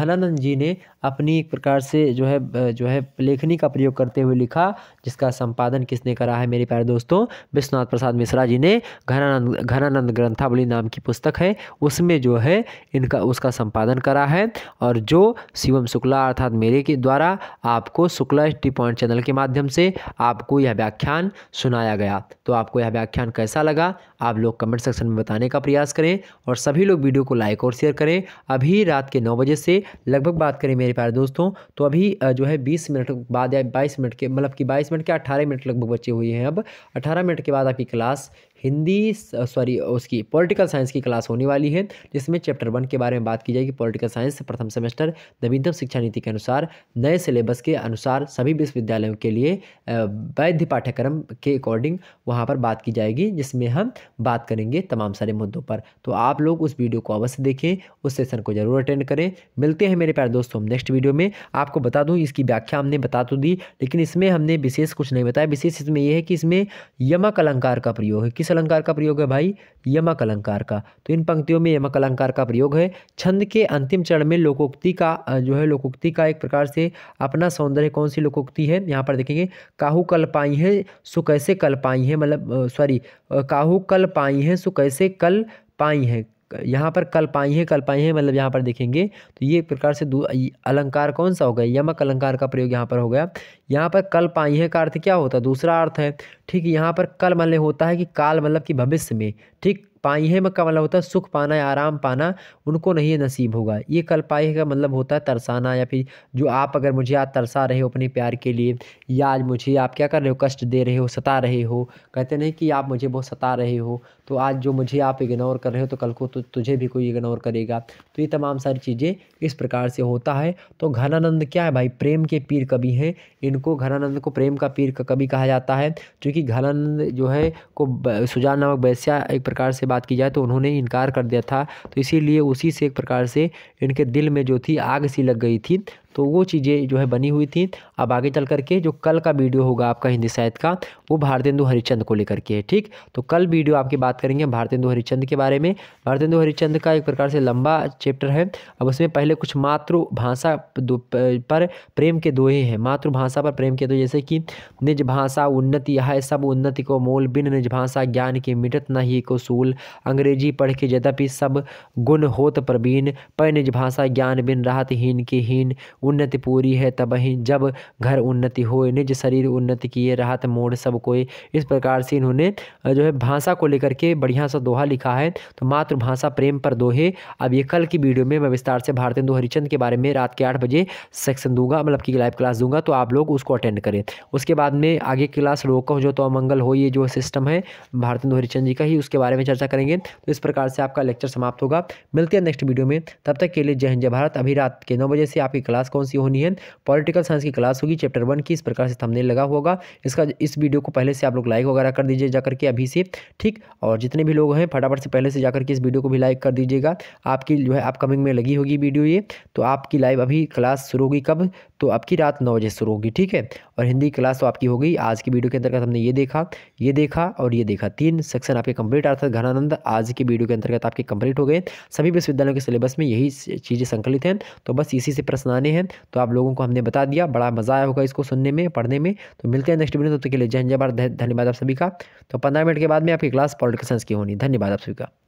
घनानंद जी ने अपनी एक प्रकार से जो है जो है लेखनी का प्रयोग करते हुए लिखा जिसका संपादन किसने करा है मेरे प्यारे दोस्तों विश्वनाथ प्रसाद मिश्रा जी ने घनानंद घनानंद ग्रंथावली नाम की पुस्तक है उसमें जो है इनका उसका संपादन करा है और जो शिवम शुक्ला अर्थात मेरे के द्वारा आपको शुक्ला टी पॉइंट चैनल के माध्यम से आपको यह व्याख्यान सुनाया गया तो आपको यह व्याख्यान कैसा लगा आप लोग कमेंट सेक्शन में बताने का प्रयास करें और और सभी लोग वीडियो को लाइक और शेयर करें अभी रात के नौ बजे से लगभग बात करें मेरे प्यारे दोस्तों तो अभी जो है बीस मिनट बाद या बाईस मिनट के मतलब कि बाईस मिनट के अट्ठारह मिनट लगभग बचे हुए हैं अब अट्ठारह मिनट के बाद आपकी क्लास हिंदी सॉरी उसकी पॉलिटिकल साइंस की क्लास होने वाली है जिसमें चैप्टर वन के बारे में बात की जाएगी पॉलिटिकल साइंस प्रथम सेमेस्टर नवीनतम शिक्षा नीति के अनुसार नए सिलेबस के अनुसार सभी विश्वविद्यालयों के लिए वैध पाठ्यक्रम के अकॉर्डिंग वहाँ पर बात की जाएगी जिसमें हम बात करेंगे तमाम सारे मुद्दों पर तो आप लोग उस वीडियो को अवश्य देखें उस सेशन को जरूर अटेंड करें मिलते हैं मेरे प्यार दोस्तों हम नेक्स्ट वीडियो में आपको बता दूँ इसकी व्याख्या हमने बता तो दी लेकिन इसमें हमने विशेष कुछ नहीं बताया विशेष इसमें यह है कि इसमें यमक अलंकार का प्रयोग है किस अलंकार का प्रयोग है भाई यमक अलंकार का तो इन पंक्तियों में यमक अलंकार का प्रयोग है छंद के अंतिम चरण में लोकोक्ति का जो है लोकोक्ति का एक प्रकार से अपना सौंदर्य कौन सी लोकोक्ति है यहाँ पर देखेंगे काहू कल पाई है सो कैसे कल पाई है मतलब सॉरी काहू कल पाई है सो कैसे कल पाई है यहाँ पर कल्पाई है कल्पाई है मतलब यहाँ पर देखेंगे तो ये प्रकार से अलंकार कौन सा हो गया यमक अलंकार का प्रयोग यहाँ पर हो गया यहाँ पर कल्पाई है का अर्थ क्या होता है दूसरा अर्थ है ठीक यहाँ पर कल मतलब होता है कि काल मतलब कि भविष्य में ठीक पाई है का मतलब होता है सुख पाना या आराम पाना उनको नहीं नसीब होगा ये कल पाई का मतलब होता है तरसाना या फिर जो आप अगर मुझे आज तरसा रहे हो अपने प्यार के लिए या आज मुझे आप क्या कर रहे हो कष्ट दे रहे हो सता रहे हो कहते नहीं कि आप मुझे बहुत सता रहे हो तो आज जो मुझे आप इग्नोर कर रहे हो तो कल को तो तुझे भी कोई इग्नोर करेगा तो ये तमाम सारी चीज़ें इस प्रकार से होता है तो घनानंद क्या है भाई प्रेम के पीर कवि हैं इनको घनानंद को प्रेम का पीर कवि कहा जाता है क्योंकि घनानंद जो है को सुजान नामक वैस्या एक प्रकार से बात की जाए तो उन्होंने इनकार कर दिया था तो इसीलिए उसी से एक प्रकार से इनके दिल में जो थी आग सी लग गई थी तो वो चीज़ें जो है बनी हुई थी अब आगे चल करके जो कल का वीडियो होगा आपका हिंदी साहित्य का वो भारतेंदु हरिचंद को लेकर के है ठीक तो कल वीडियो आपकी बात करेंगे भारतेंदु हरिचंद के बारे में भारतेंदु हरिचंद का एक प्रकार से लंबा चैप्टर है अब उसमें पहले कुछ मातृभाषा पर प्रेम के दोहे हैं मातृभाषा पर प्रेम के दो जैसे कि निज भाषा उन्नति यह सब उन्नति को मोल बिन निज भाषा ज्ञान के मिटत न ही को सूल अंग्रेजी पढ़ के यद्यपि सब गुण होत प्रवीण पर निज भाषा ज्ञान बिन राहत हीन के हीन उन्नति पूरी है तब ही जब घर उन्नति हो निज शरीर उन्नति किए राहत मोड़ सब कोई इस प्रकार से इन्होंने जो है भाषा को लेकर के बढ़िया सा दोहा लिखा है तो मातृभाषा प्रेम पर दोहे अब ये कल की वीडियो में मैं विस्तार से भारतेंदु हरिचंद के बारे में रात के आठ बजे सेक्शन दूंगा मतलब की लाइव क्लास दूंगा तो आप लोग उसको अटेंड करें उसके बाद में आगे क्लास रोको जो तो अमंगल हो ये जो सिस्टम है भारतेंदु हरिचंद जी का ही उसके बारे में चर्चा करेंगे तो इस प्रकार से आपका लेक्चर समाप्त होगा मिलते हैं नेक्स्ट वीडियो में तब तक के लिए जय हिंद जय भारत अभी रात के नौ बजे से आपकी क्लास कौन सी होनी है पॉलिटिकल साइंस की क्लास होगी चैप्टर वन की इस प्रकार से थंबनेल लगा होगा इसका इस वीडियो को पहले से आप लोग लाइक वगैरह कर दीजिए जा करके अभी से ठीक और जितने भी लोग हैं फटाफट से पहले से जाकर के इस वीडियो को भी लाइक कर दीजिएगा आपकी जो है अपकमिंग में लगी होगी वीडियो ये तो आपकी लाइव अभी क्लास शुरू होगी कब तो आपकी रात नौ बजे शुरू होगी ठीक है और हिंदी क्लास तो आपकी हो गई आज की वीडियो के अंतर्गत हमने ये देखा ये देखा और ये देखा तीन सेक्शन आपके कंप्लीट अर्थात घनानंद आज की वीडियो के अंतर्गत आपके कंप्लीट हो गए सभी विश्वविद्यालयों के सिलेबस में यही चीज़ें संकलित हैं तो बस इसी से प्रश्न आने हैं तो आप लोगों को हमने बता दिया बड़ा मज़ा आया होगा इसको सुनने में पढ़ने में तो मिलते हैं नेक्स्ट वीडियो तो के लिए जय जय भारत धन्यवाद आप सभी का तो पंद्रह मिनट के बाद में आपकी क्लास पॉलिटिकल साइंस की होनी धन्यवाद आप सभी का